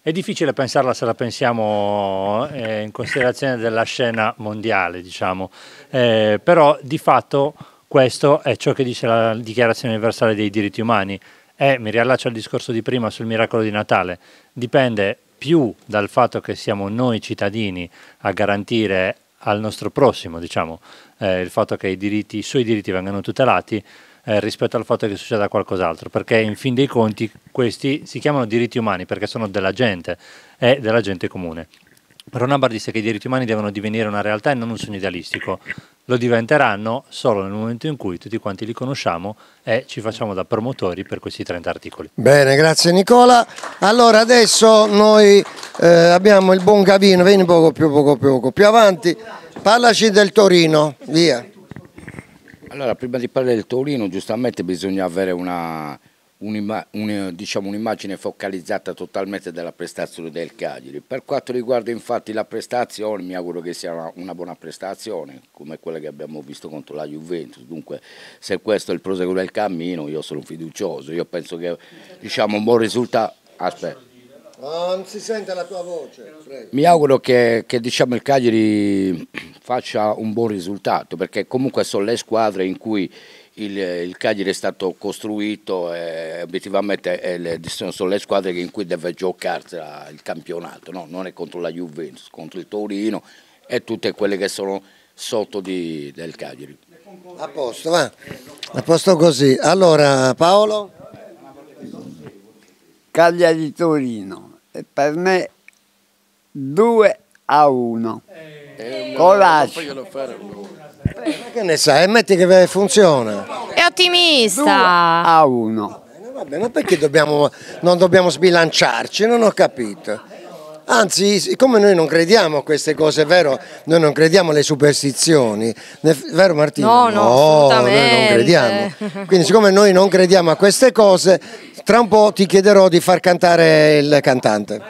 È difficile pensarla se la pensiamo eh, in considerazione della scena mondiale, diciamo, eh, però di fatto questo è ciò che dice la Dichiarazione universale dei diritti umani e mi riallaccio al discorso di prima sul miracolo di Natale. Dipende più dal fatto che siamo noi cittadini a garantire al nostro prossimo, diciamo, eh, il fatto che i, diritti, i, suoi diritti vengano tutelati eh, rispetto al fatto che succeda qualcos'altro, perché in fin dei conti questi si chiamano diritti umani perché sono della gente e della gente comune. Ronambar disse che i diritti umani devono divenire una realtà e non un sogno idealistico. Lo diventeranno solo nel momento in cui tutti quanti li conosciamo e ci facciamo da promotori per questi 30 articoli. Bene, grazie Nicola. Allora adesso noi eh, abbiamo il buon Gavino, vieni poco più, poco poco più avanti. Parlaci del Torino, via. Allora, prima di parlare del Torino, giustamente bisogna avere una, Diciamo, un'immagine diciamo, un focalizzata totalmente della prestazione del Cagliari. Per quanto riguarda infatti la prestazione, mi auguro che sia una, una, buona prestazione, come quella che abbiamo visto contro la Juventus. Dunque, se questo è il proseguo del cammino, io sono fiducioso, io penso che diciamo, un buon risultato... Aspetta. Non si sente la tua voce. Prego. Mi auguro che, che diciamo, il Cagliari faccia un buon risultato, perché comunque sono le squadre in cui il, il, Cagliari è stato costruito e obiettivamente è le, sono le squadre in cui deve giocarsi il campionato, no? non è contro la Juventus, contro il Torino e tutte quelle che sono sotto di, del Cagliari. A posto, va. A posto così. Allora Paolo? Cagliari Torino, e per me 2 a 1. Eh, Coraggio. Eh, ma che ne sai, metti che funziona. È ottimista. 2 a uno. Eh, vabbè, ma perché dobbiamo, non dobbiamo sbilanciarci? Non ho capito. Anzi, siccome noi non crediamo a queste cose, è vero? Noi non crediamo alle superstizioni, vero Martino? No, no, no noi non crediamo. Quindi siccome noi non crediamo a queste cose, tra un po' ti chiederò di far cantare il cantante,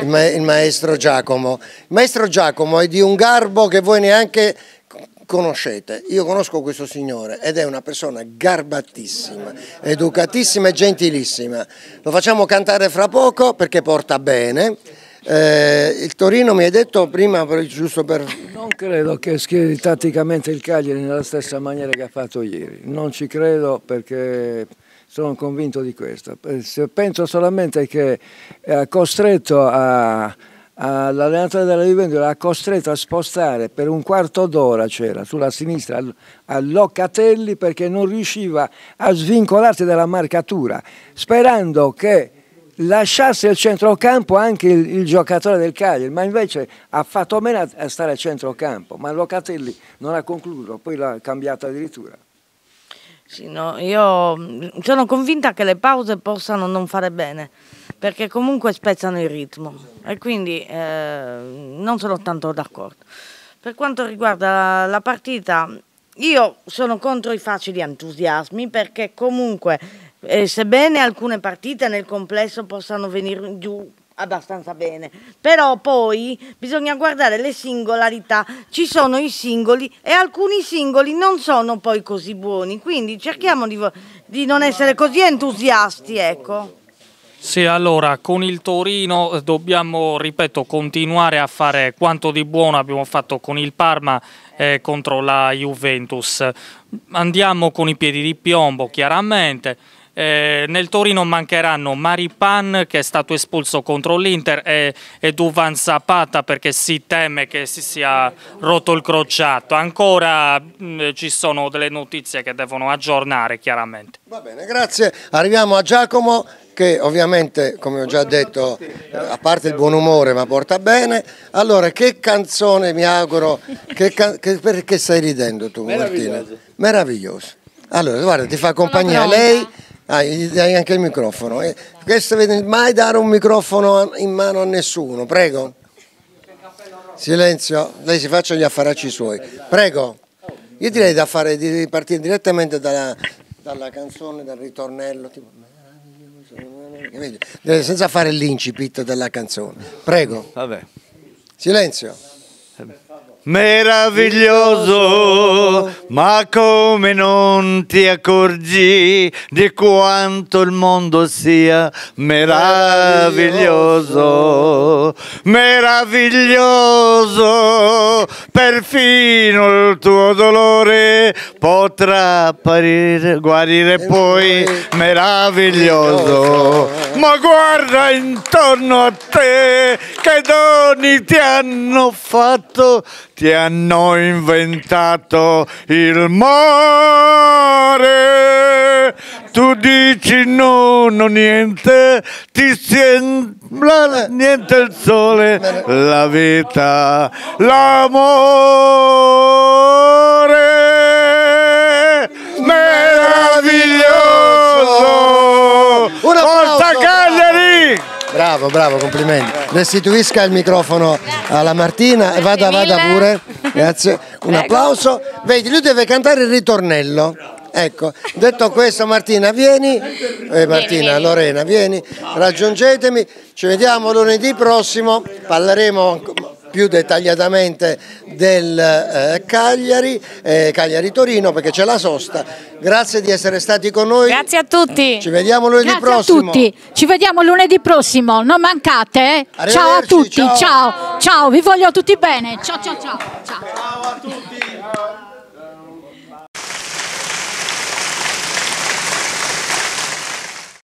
il, ma il maestro Giacomo. Il maestro Giacomo è di un garbo che voi neanche conoscete. Io conosco questo signore ed è una persona garbatissima, educatissima e gentilissima. Lo facciamo cantare fra poco perché porta bene. Eh, il Torino mi hai detto prima, giusto per... Non credo che schieri tatticamente il Cagliari nella stessa maniera che ha fatto ieri. Non ci credo perché sono convinto di questo. Eh, penso solamente che è costretto a eh, l'allenatore della Juventus l'ha costretto a spostare per un quarto d'ora c'era sulla sinistra a Locatelli perché non riusciva a svincolarsi dalla marcatura sperando che lasciasse il centrocampo anche il, il giocatore del Cagliari ma invece ha fatto meno a, stare a centrocampo ma Locatelli non ha concluso poi l'ha cambiato addirittura sì, no, io mm, sono convinta che le pause possano non fare bene, perché comunque spezzano il ritmo e quindi eh, non sono tanto d'accordo. Per quanto riguarda la partita, io sono contro i facili entusiasmi perché comunque eh, sebbene alcune partite nel complesso possano venire giù abbastanza bene, però poi bisogna guardare le singolarità, ci sono i singoli e alcuni singoli non sono poi così buoni, quindi cerchiamo di, di non essere così entusiasti, ecco. Sì, allora con il Torino eh, dobbiamo, ripeto, continuare a fare quanto di buono abbiamo fatto con il Parma eh, contro la Juventus. Andiamo con i piedi di piombo, chiaramente, eh, nel Torino mancheranno Maripan che è stato espulso contro l'Inter e, e Duvan Zapata perché si teme che si sia rotto il crociato. Ancora mh, mm, ci sono delle notizie che devono aggiornare chiaramente. Va bene, grazie. Arriviamo a Giacomo che ovviamente, come ho già detto, eh, a parte il buon umore ma porta bene. Allora, che canzone mi auguro, che can che, perché stai ridendo tu Martina? Meraviglioso. Meraviglioso. Allora, guarda, ti fa compagnia lei. Ah, gli dai anche il microfono. Eh, questo mai dare un microfono in mano a nessuno, prego. Silenzio, lei si faccia gli affaracci suoi. Prego. Io direi fare, di partire direttamente dalla, dalla canzone, dal ritornello, tipo, senza fare l'incipit della canzone. Prego. Vabbè. Silenzio. Meraviglioso, ma come non ti accorgi di quanto il mondo sia meraviglioso, meraviglioso, perfino il tuo dolore potrà apparire, guarire poi meraviglioso. Ma guarda intorno a te che doni ti hanno fatto ti hanno inventato il mare. Tu dici no, no niente, ti sembra niente il sole, la vita, l'amore. Bravo, bravo, complimenti. Restituisca il microfono alla Martina, vada, vada pure. *laughs* Grazie. Un applauso. Vedi, lui deve cantare il ritornello. Ecco, detto questo Martina, vieni, eh, Martina, Lorena, vieni, raggiungetemi, ci vediamo lunedì prossimo, parleremo più dettagliatamente del eh, Cagliari, eh, Cagliari-Torino perché c'è la sosta. Grazie di essere stati con noi. Grazie a tutti. Ci vediamo lunedì Grazie prossimo. Grazie a tutti. Ci vediamo lunedì prossimo, non mancate. Eh. Ciao a tutti, ciao. ciao. ciao, vi voglio tutti bene. Ciao ciao ciao. ciao. Ciao a tutti.